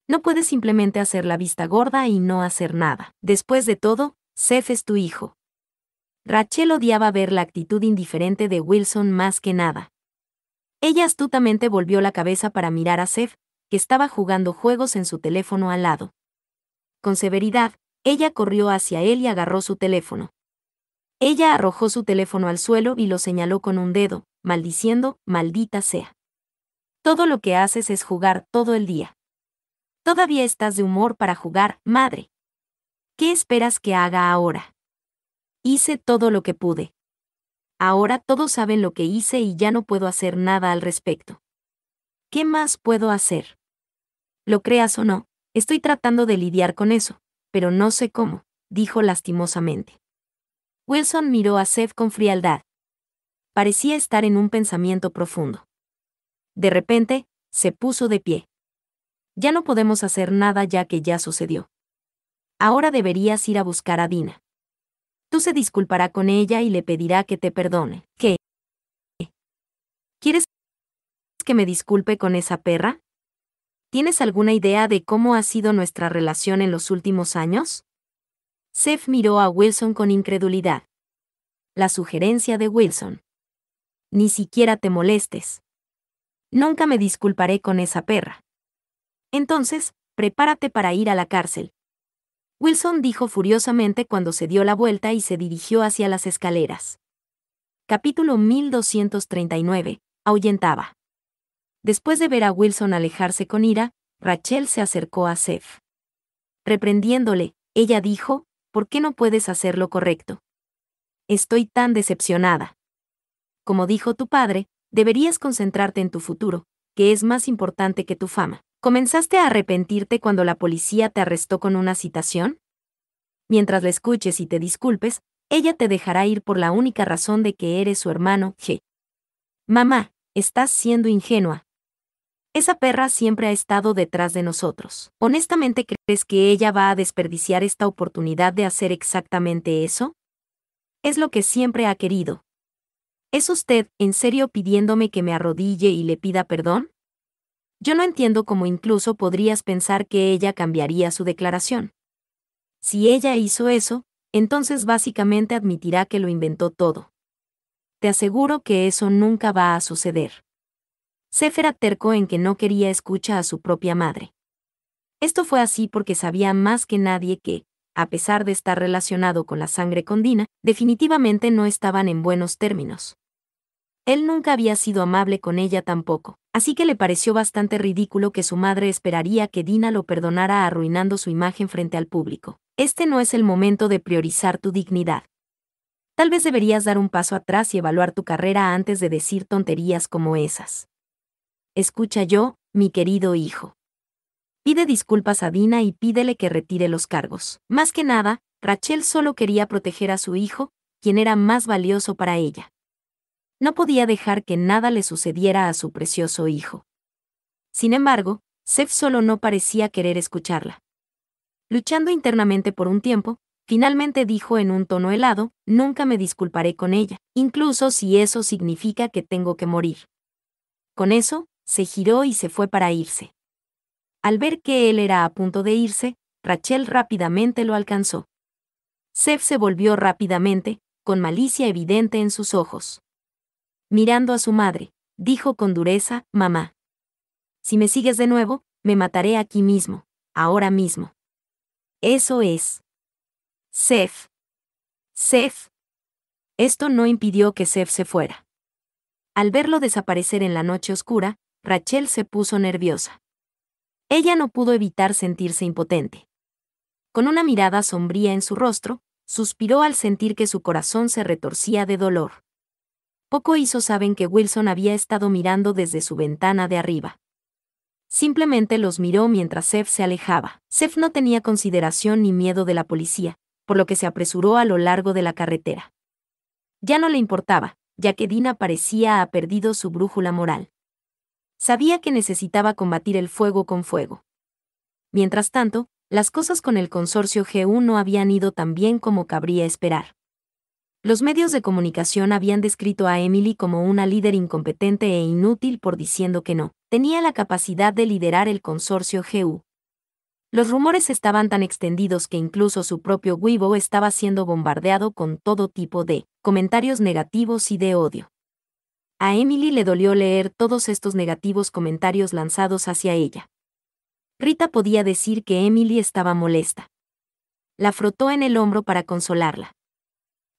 No puedes simplemente hacer la vista gorda y no hacer nada. Después de todo, Seth es tu hijo. Rachel odiaba ver la actitud indiferente de Wilson más que nada. Ella astutamente volvió la cabeza para mirar a Seth, que estaba jugando juegos en su teléfono al lado. Con severidad, ella corrió hacia él y agarró su teléfono. Ella arrojó su teléfono al suelo y lo señaló con un dedo, maldiciendo, maldita sea. Todo lo que haces es jugar todo el día. Todavía estás de humor para jugar, madre. ¿Qué esperas que haga ahora? Hice todo lo que pude. Ahora todos saben lo que hice y ya no puedo hacer nada al respecto. ¿Qué más puedo hacer? Lo creas o no, estoy tratando de lidiar con eso, pero no sé cómo, dijo lastimosamente. Wilson miró a Seth con frialdad. Parecía estar en un pensamiento profundo. De repente, se puso de pie. Ya no podemos hacer nada ya que ya sucedió. Ahora deberías ir a buscar a Dina. Tú se disculpará con ella y le pedirá que te perdone. ¿Qué? ¿Quieres que me disculpe con esa perra? ¿Tienes alguna idea de cómo ha sido nuestra relación en los últimos años? Seth miró a Wilson con incredulidad. La sugerencia de Wilson. Ni siquiera te molestes. Nunca me disculparé con esa perra. Entonces, prepárate para ir a la cárcel. Wilson dijo furiosamente cuando se dio la vuelta y se dirigió hacia las escaleras. Capítulo 1239. Ahuyentaba. Después de ver a Wilson alejarse con ira, Rachel se acercó a Seth. Reprendiéndole, ella dijo, ¿por qué no puedes hacer lo correcto? Estoy tan decepcionada. Como dijo tu padre, deberías concentrarte en tu futuro, que es más importante que tu fama. ¿Comenzaste a arrepentirte cuando la policía te arrestó con una citación? Mientras la escuches y te disculpes, ella te dejará ir por la única razón de que eres su hermano, G. Mamá, estás siendo ingenua, esa perra siempre ha estado detrás de nosotros. ¿Honestamente crees que ella va a desperdiciar esta oportunidad de hacer exactamente eso? Es lo que siempre ha querido. ¿Es usted en serio pidiéndome que me arrodille y le pida perdón? Yo no entiendo cómo incluso podrías pensar que ella cambiaría su declaración. Si ella hizo eso, entonces básicamente admitirá que lo inventó todo. Te aseguro que eso nunca va a suceder. Sefer terco en que no quería escucha a su propia madre. Esto fue así porque sabía más que nadie que, a pesar de estar relacionado con la sangre con Dina, definitivamente no estaban en buenos términos. Él nunca había sido amable con ella tampoco, así que le pareció bastante ridículo que su madre esperaría que Dina lo perdonara arruinando su imagen frente al público. Este no es el momento de priorizar tu dignidad. Tal vez deberías dar un paso atrás y evaluar tu carrera antes de decir tonterías como esas. Escucha yo, mi querido hijo. Pide disculpas a Dina y pídele que retire los cargos. Más que nada, Rachel solo quería proteger a su hijo, quien era más valioso para ella. No podía dejar que nada le sucediera a su precioso hijo. Sin embargo, Seth solo no parecía querer escucharla. Luchando internamente por un tiempo, finalmente dijo en un tono helado, nunca me disculparé con ella, incluso si eso significa que tengo que morir. Con eso, se giró y se fue para irse. Al ver que él era a punto de irse, Rachel rápidamente lo alcanzó. Seth se volvió rápidamente, con malicia evidente en sus ojos. Mirando a su madre, dijo con dureza, Mamá. Si me sigues de nuevo, me mataré aquí mismo, ahora mismo. Eso es. Seth. Seth. Esto no impidió que Seth se fuera. Al verlo desaparecer en la noche oscura, Rachel se puso nerviosa. Ella no pudo evitar sentirse impotente. Con una mirada sombría en su rostro, suspiró al sentir que su corazón se retorcía de dolor. Poco hizo saben que Wilson había estado mirando desde su ventana de arriba. Simplemente los miró mientras Seth se alejaba. Seth no tenía consideración ni miedo de la policía, por lo que se apresuró a lo largo de la carretera. Ya no le importaba, ya que Dina parecía ha perdido su brújula moral. Sabía que necesitaba combatir el fuego con fuego. Mientras tanto, las cosas con el consorcio GU no habían ido tan bien como cabría esperar. Los medios de comunicación habían descrito a Emily como una líder incompetente e inútil por diciendo que no tenía la capacidad de liderar el consorcio GU. Los rumores estaban tan extendidos que incluso su propio Weibo estaba siendo bombardeado con todo tipo de comentarios negativos y de odio. A Emily le dolió leer todos estos negativos comentarios lanzados hacia ella. Rita podía decir que Emily estaba molesta. La frotó en el hombro para consolarla.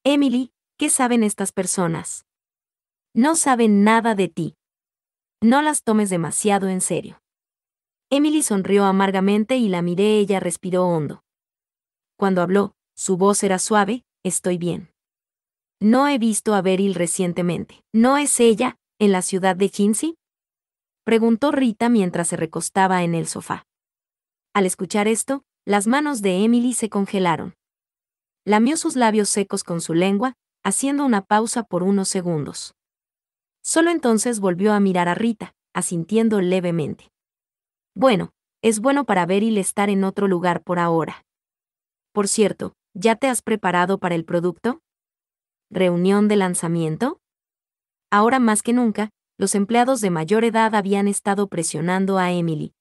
Emily, ¿qué saben estas personas? No saben nada de ti. No las tomes demasiado en serio. Emily sonrió amargamente y la miré, ella respiró hondo. Cuando habló, su voz era suave, estoy bien. No he visto a Beryl recientemente. ¿No es ella, en la ciudad de Quincy? Preguntó Rita mientras se recostaba en el sofá. Al escuchar esto, las manos de Emily se congelaron. Lamió sus labios secos con su lengua, haciendo una pausa por unos segundos. Solo entonces volvió a mirar a Rita, asintiendo levemente. Bueno, es bueno para Beryl estar en otro lugar por ahora. Por cierto, ¿ya te has preparado para el producto? reunión de lanzamiento? Ahora más que nunca, los empleados de mayor edad habían estado presionando a Emily.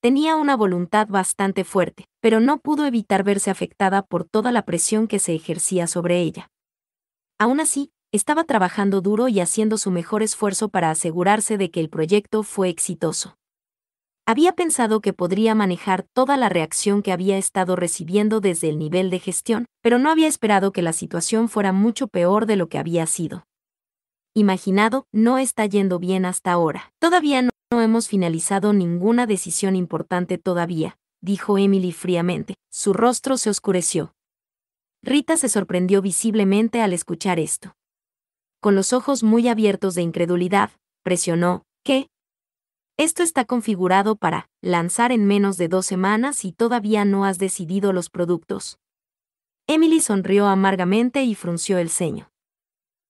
Tenía una voluntad bastante fuerte, pero no pudo evitar verse afectada por toda la presión que se ejercía sobre ella. Aún así, estaba trabajando duro y haciendo su mejor esfuerzo para asegurarse de que el proyecto fue exitoso. Había pensado que podría manejar toda la reacción que había estado recibiendo desde el nivel de gestión, pero no había esperado que la situación fuera mucho peor de lo que había sido. Imaginado, no está yendo bien hasta ahora. Todavía no, hemos finalizado ninguna decisión importante todavía, dijo Emily fríamente. Su rostro se oscureció. Rita se sorprendió visiblemente al escuchar esto. Con los ojos muy abiertos de incredulidad, presionó, ¿qué? Esto está configurado para lanzar en menos de dos semanas y todavía no has decidido los productos. Emily sonrió amargamente y frunció el ceño.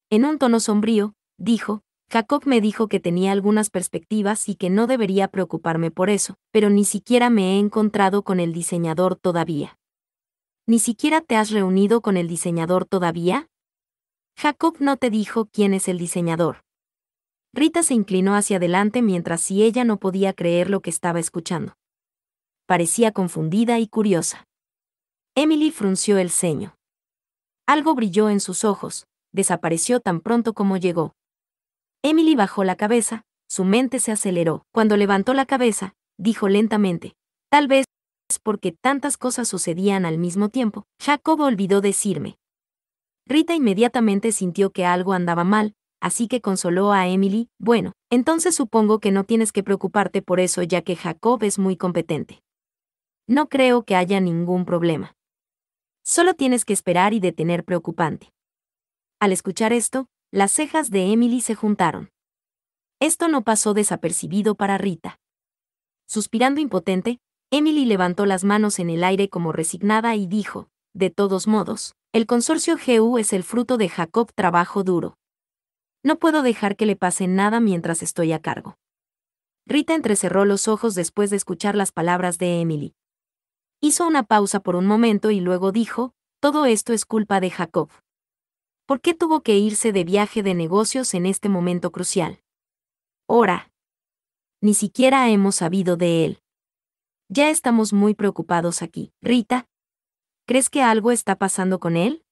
En un tono sombrío, dijo, Jacob me dijo que tenía algunas perspectivas y que no debería preocuparme por eso, pero ni siquiera me he encontrado con el diseñador todavía. ¿Ni siquiera te has reunido con el diseñador todavía? Jacob no te dijo quién es el diseñador. Rita se inclinó hacia adelante mientras si ella no podía creer lo que estaba escuchando. Parecía confundida y curiosa. Emily frunció el ceño. Algo brilló en sus ojos, desapareció tan pronto como llegó. Emily bajó la cabeza, su mente se aceleró. Cuando levantó la cabeza, dijo lentamente, tal vez es porque tantas cosas sucedían al mismo tiempo, Jacob olvidó decirme. Rita inmediatamente sintió que algo andaba mal, así que consoló a Emily, bueno, entonces supongo que no tienes que preocuparte por eso ya que Jacob es muy competente. No creo que haya ningún problema. Solo tienes que esperar y detener preocupante. Al escuchar esto, las cejas de Emily se juntaron. Esto no pasó desapercibido para Rita. Suspirando impotente, Emily levantó las manos en el aire como resignada y dijo, de todos modos, el consorcio GU es el fruto de Jacob trabajo duro, no puedo dejar que le pase nada mientras estoy a cargo. Rita entrecerró los ojos después de escuchar las palabras de Emily. Hizo una pausa por un momento y luego dijo, todo esto es culpa de Jacob. ¿Por qué tuvo que irse de viaje de negocios en este momento crucial? Ora. Ni siquiera hemos sabido de él. Ya estamos muy preocupados aquí, Rita. ¿Crees que algo está pasando con él?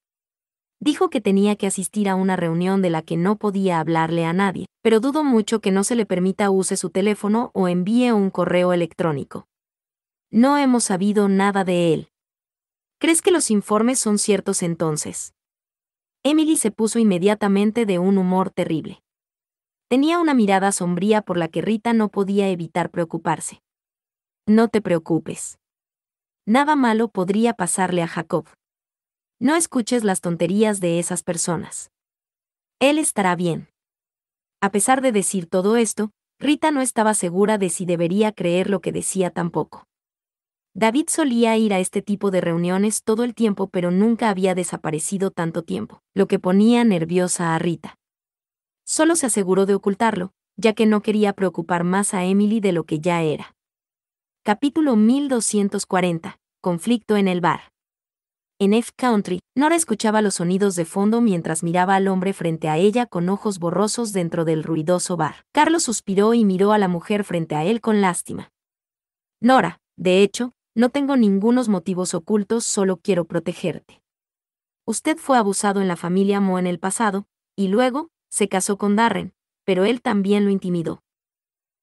dijo que tenía que asistir a una reunión de la que no podía hablarle a nadie, pero dudo mucho que no se le permita use su teléfono o envíe un correo electrónico. No hemos sabido nada de él. ¿Crees que los informes son ciertos entonces? Emily se puso inmediatamente de un humor terrible. Tenía una mirada sombría por la que Rita no podía evitar preocuparse. No te preocupes. Nada malo podría pasarle a Jacob. No escuches las tonterías de esas personas. Él estará bien. A pesar de decir todo esto, Rita no estaba segura de si debería creer lo que decía tampoco. David solía ir a este tipo de reuniones todo el tiempo pero nunca había desaparecido tanto tiempo, lo que ponía nerviosa a Rita. Solo se aseguró de ocultarlo, ya que no quería preocupar más a Emily de lo que ya era. Capítulo 1240. Conflicto en el bar en F-Country, Nora escuchaba los sonidos de fondo mientras miraba al hombre frente a ella con ojos borrosos dentro del ruidoso bar. Carlos suspiró y miró a la mujer frente a él con lástima. Nora, de hecho, no tengo ningunos motivos ocultos, solo quiero protegerte. Usted fue abusado en la familia Mo en el pasado, y luego, se casó con Darren, pero él también lo intimidó.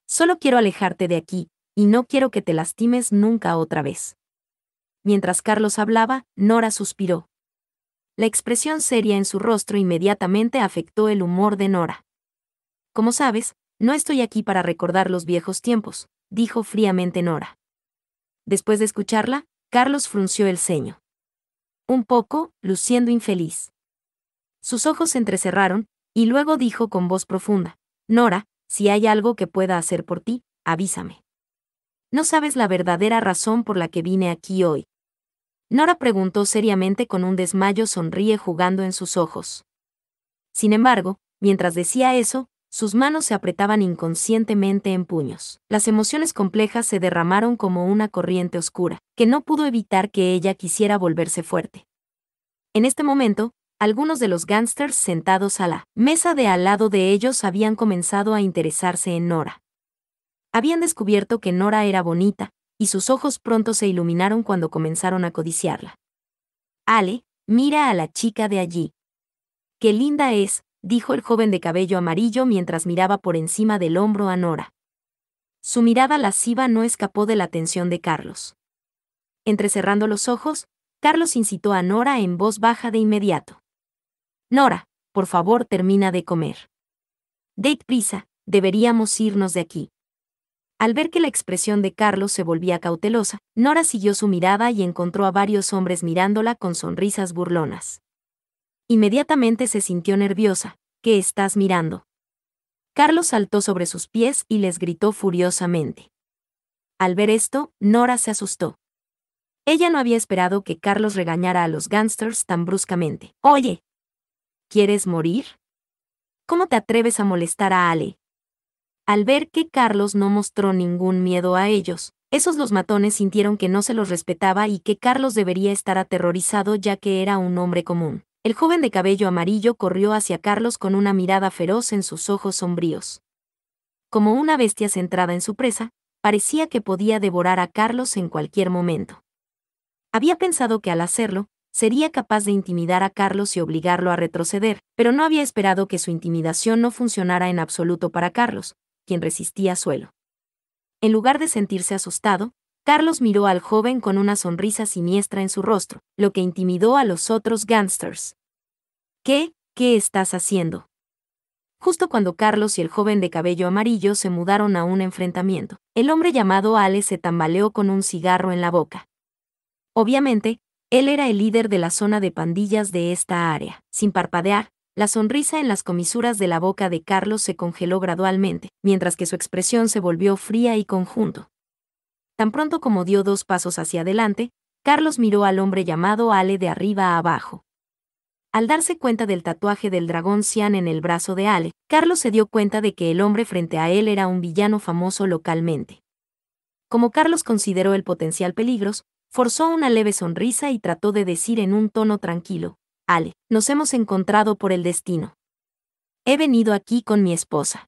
Solo quiero alejarte de aquí, y no quiero que te lastimes nunca otra vez. Mientras Carlos hablaba, Nora suspiró. La expresión seria en su rostro inmediatamente afectó el humor de Nora. Como sabes, no estoy aquí para recordar los viejos tiempos, dijo fríamente Nora. Después de escucharla, Carlos frunció el ceño. Un poco, luciendo infeliz. Sus ojos se entrecerraron, y luego dijo con voz profunda, Nora, si hay algo que pueda hacer por ti, avísame. No sabes la verdadera razón por la que vine aquí hoy. Nora preguntó seriamente con un desmayo sonríe jugando en sus ojos. Sin embargo, mientras decía eso, sus manos se apretaban inconscientemente en puños. Las emociones complejas se derramaron como una corriente oscura, que no pudo evitar que ella quisiera volverse fuerte. En este momento, algunos de los gángsters sentados a la mesa de al lado de ellos habían comenzado a interesarse en Nora. Habían descubierto que Nora era bonita, y sus ojos pronto se iluminaron cuando comenzaron a codiciarla. Ale, mira a la chica de allí. Qué linda es, dijo el joven de cabello amarillo mientras miraba por encima del hombro a Nora. Su mirada lasciva no escapó de la atención de Carlos. Entrecerrando los ojos, Carlos incitó a Nora en voz baja de inmediato. Nora, por favor, termina de comer. Date prisa, deberíamos irnos de aquí. Al ver que la expresión de Carlos se volvía cautelosa, Nora siguió su mirada y encontró a varios hombres mirándola con sonrisas burlonas. Inmediatamente se sintió nerviosa. ¿Qué estás mirando? Carlos saltó sobre sus pies y les gritó furiosamente. Al ver esto, Nora se asustó. Ella no había esperado que Carlos regañara a los gánsters tan bruscamente. Oye, ¿quieres morir? ¿Cómo te atreves a molestar a Ale? Al ver que Carlos no mostró ningún miedo a ellos, esos los matones sintieron que no se los respetaba y que Carlos debería estar aterrorizado ya que era un hombre común. El joven de cabello amarillo corrió hacia Carlos con una mirada feroz en sus ojos sombríos. Como una bestia centrada en su presa, parecía que podía devorar a Carlos en cualquier momento. Había pensado que al hacerlo, sería capaz de intimidar a Carlos y obligarlo a retroceder, pero no había esperado que su intimidación no funcionara en absoluto para Carlos, quien resistía suelo. En lugar de sentirse asustado, Carlos miró al joven con una sonrisa siniestra en su rostro, lo que intimidó a los otros gangsters. ¿Qué? ¿Qué estás haciendo? Justo cuando Carlos y el joven de cabello amarillo se mudaron a un enfrentamiento, el hombre llamado Ale se tambaleó con un cigarro en la boca. Obviamente, él era el líder de la zona de pandillas de esta área. Sin parpadear, la sonrisa en las comisuras de la boca de Carlos se congeló gradualmente, mientras que su expresión se volvió fría y conjunto. Tan pronto como dio dos pasos hacia adelante, Carlos miró al hombre llamado Ale de arriba a abajo. Al darse cuenta del tatuaje del dragón Cian en el brazo de Ale, Carlos se dio cuenta de que el hombre frente a él era un villano famoso localmente. Como Carlos consideró el potencial peligros, forzó una leve sonrisa y trató de decir en un tono tranquilo, Ale, nos hemos encontrado por el destino. He venido aquí con mi esposa.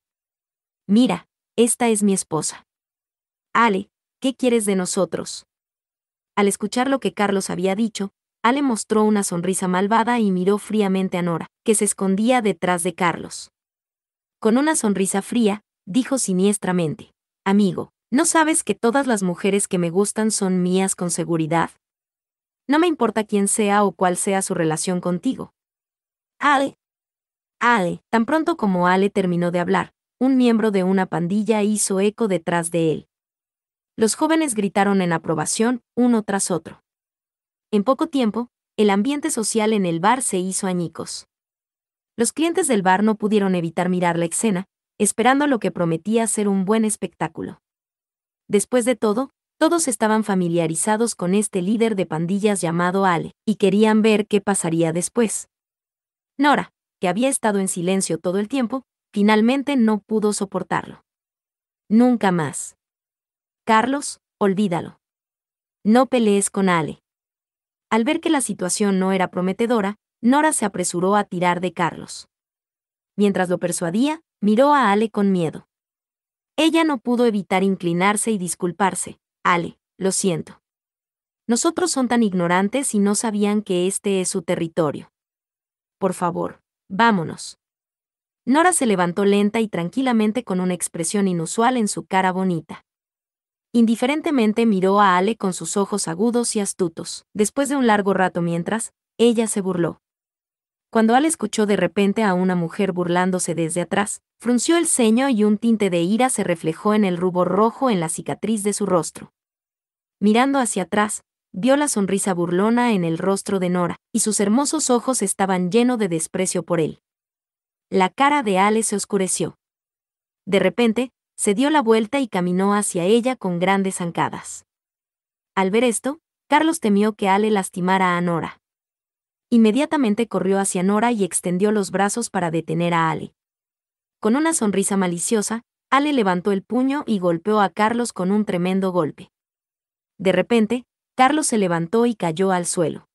Mira, esta es mi esposa. Ale, ¿qué quieres de nosotros? Al escuchar lo que Carlos había dicho, Ale mostró una sonrisa malvada y miró fríamente a Nora, que se escondía detrás de Carlos. Con una sonrisa fría, dijo siniestramente, Amigo, ¿no sabes que todas las mujeres que me gustan son mías con seguridad? No me importa quién sea o cuál sea su relación contigo. Ale. Ale, tan pronto como Ale terminó de hablar, un miembro de una pandilla hizo eco detrás de él. Los jóvenes gritaron en aprobación, uno tras otro. En poco tiempo, el ambiente social en el bar se hizo añicos. Los clientes del bar no pudieron evitar mirar la escena, esperando lo que prometía ser un buen espectáculo. Después de todo, todos estaban familiarizados con este líder de pandillas llamado Ale, y querían ver qué pasaría después. Nora, que había estado en silencio todo el tiempo, finalmente no pudo soportarlo. Nunca más. Carlos, olvídalo. No pelees con Ale. Al ver que la situación no era prometedora, Nora se apresuró a tirar de Carlos. Mientras lo persuadía, miró a Ale con miedo. Ella no pudo evitar inclinarse y disculparse, Ale, lo siento. Nosotros son tan ignorantes y no sabían que este es su territorio. Por favor, vámonos. Nora se levantó lenta y tranquilamente con una expresión inusual en su cara bonita. Indiferentemente miró a Ale con sus ojos agudos y astutos, después de un largo rato mientras, ella se burló. Cuando Al escuchó de repente a una mujer burlándose desde atrás, frunció el ceño y un tinte de ira se reflejó en el rubor rojo en la cicatriz de su rostro. Mirando hacia atrás, vio la sonrisa burlona en el rostro de Nora, y sus hermosos ojos estaban llenos de desprecio por él. La cara de Ale se oscureció. De repente, se dio la vuelta y caminó hacia ella con grandes zancadas. Al ver esto, Carlos temió que Ale lastimara a Nora. Inmediatamente corrió hacia Nora y extendió los brazos para detener a Ale. Con una sonrisa maliciosa, Ale levantó el puño y golpeó a Carlos con un tremendo golpe. De repente, Carlos se levantó y cayó al suelo.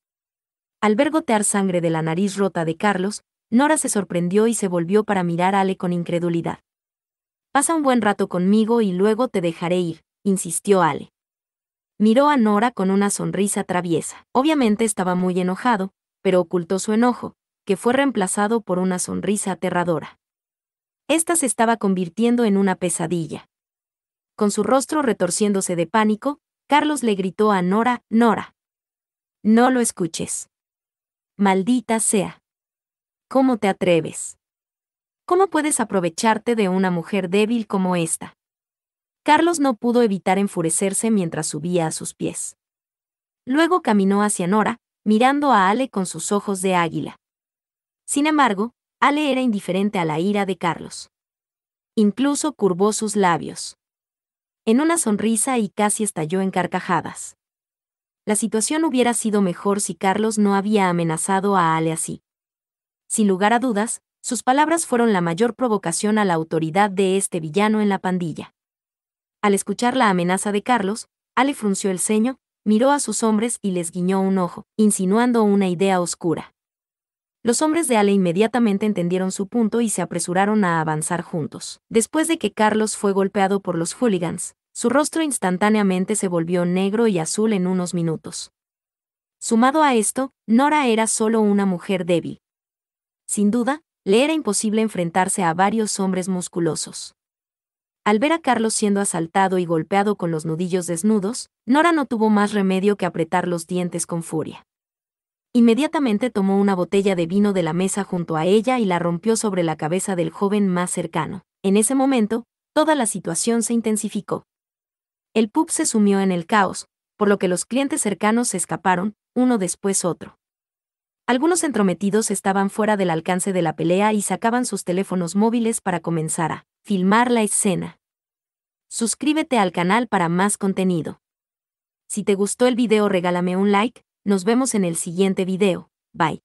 Al ver gotear sangre de la nariz rota de Carlos, Nora se sorprendió y se volvió para mirar a Ale con incredulidad. Pasa un buen rato conmigo y luego te dejaré ir, insistió Ale. Miró a Nora con una sonrisa traviesa. Obviamente estaba muy enojado, pero ocultó su enojo, que fue reemplazado por una sonrisa aterradora. Esta se estaba convirtiendo en una pesadilla. Con su rostro retorciéndose de pánico, Carlos le gritó a Nora, Nora. No lo escuches. Maldita sea. ¿Cómo te atreves? ¿Cómo puedes aprovecharte de una mujer débil como esta? Carlos no pudo evitar enfurecerse mientras subía a sus pies. Luego caminó hacia Nora, mirando a Ale con sus ojos de águila. Sin embargo, Ale era indiferente a la ira de Carlos. Incluso curvó sus labios. En una sonrisa y casi estalló en carcajadas. La situación hubiera sido mejor si Carlos no había amenazado a Ale así. Sin lugar a dudas, sus palabras fueron la mayor provocación a la autoridad de este villano en la pandilla. Al escuchar la amenaza de Carlos, Ale frunció el ceño, miró a sus hombres y les guiñó un ojo, insinuando una idea oscura. Los hombres de Ale inmediatamente entendieron su punto y se apresuraron a avanzar juntos. Después de que Carlos fue golpeado por los hooligans, su rostro instantáneamente se volvió negro y azul en unos minutos. Sumado a esto, Nora era solo una mujer débil. Sin duda, le era imposible enfrentarse a varios hombres musculosos. Al ver a Carlos siendo asaltado y golpeado con los nudillos desnudos, Nora no tuvo más remedio que apretar los dientes con furia. Inmediatamente tomó una botella de vino de la mesa junto a ella y la rompió sobre la cabeza del joven más cercano. En ese momento, toda la situación se intensificó. El pub se sumió en el caos, por lo que los clientes cercanos se escaparon, uno después otro. Algunos entrometidos estaban fuera del alcance de la pelea y sacaban sus teléfonos móviles para comenzar a Filmar la escena. Suscríbete al canal para más contenido. Si te gustó el video regálame un like, nos vemos en el siguiente video. Bye.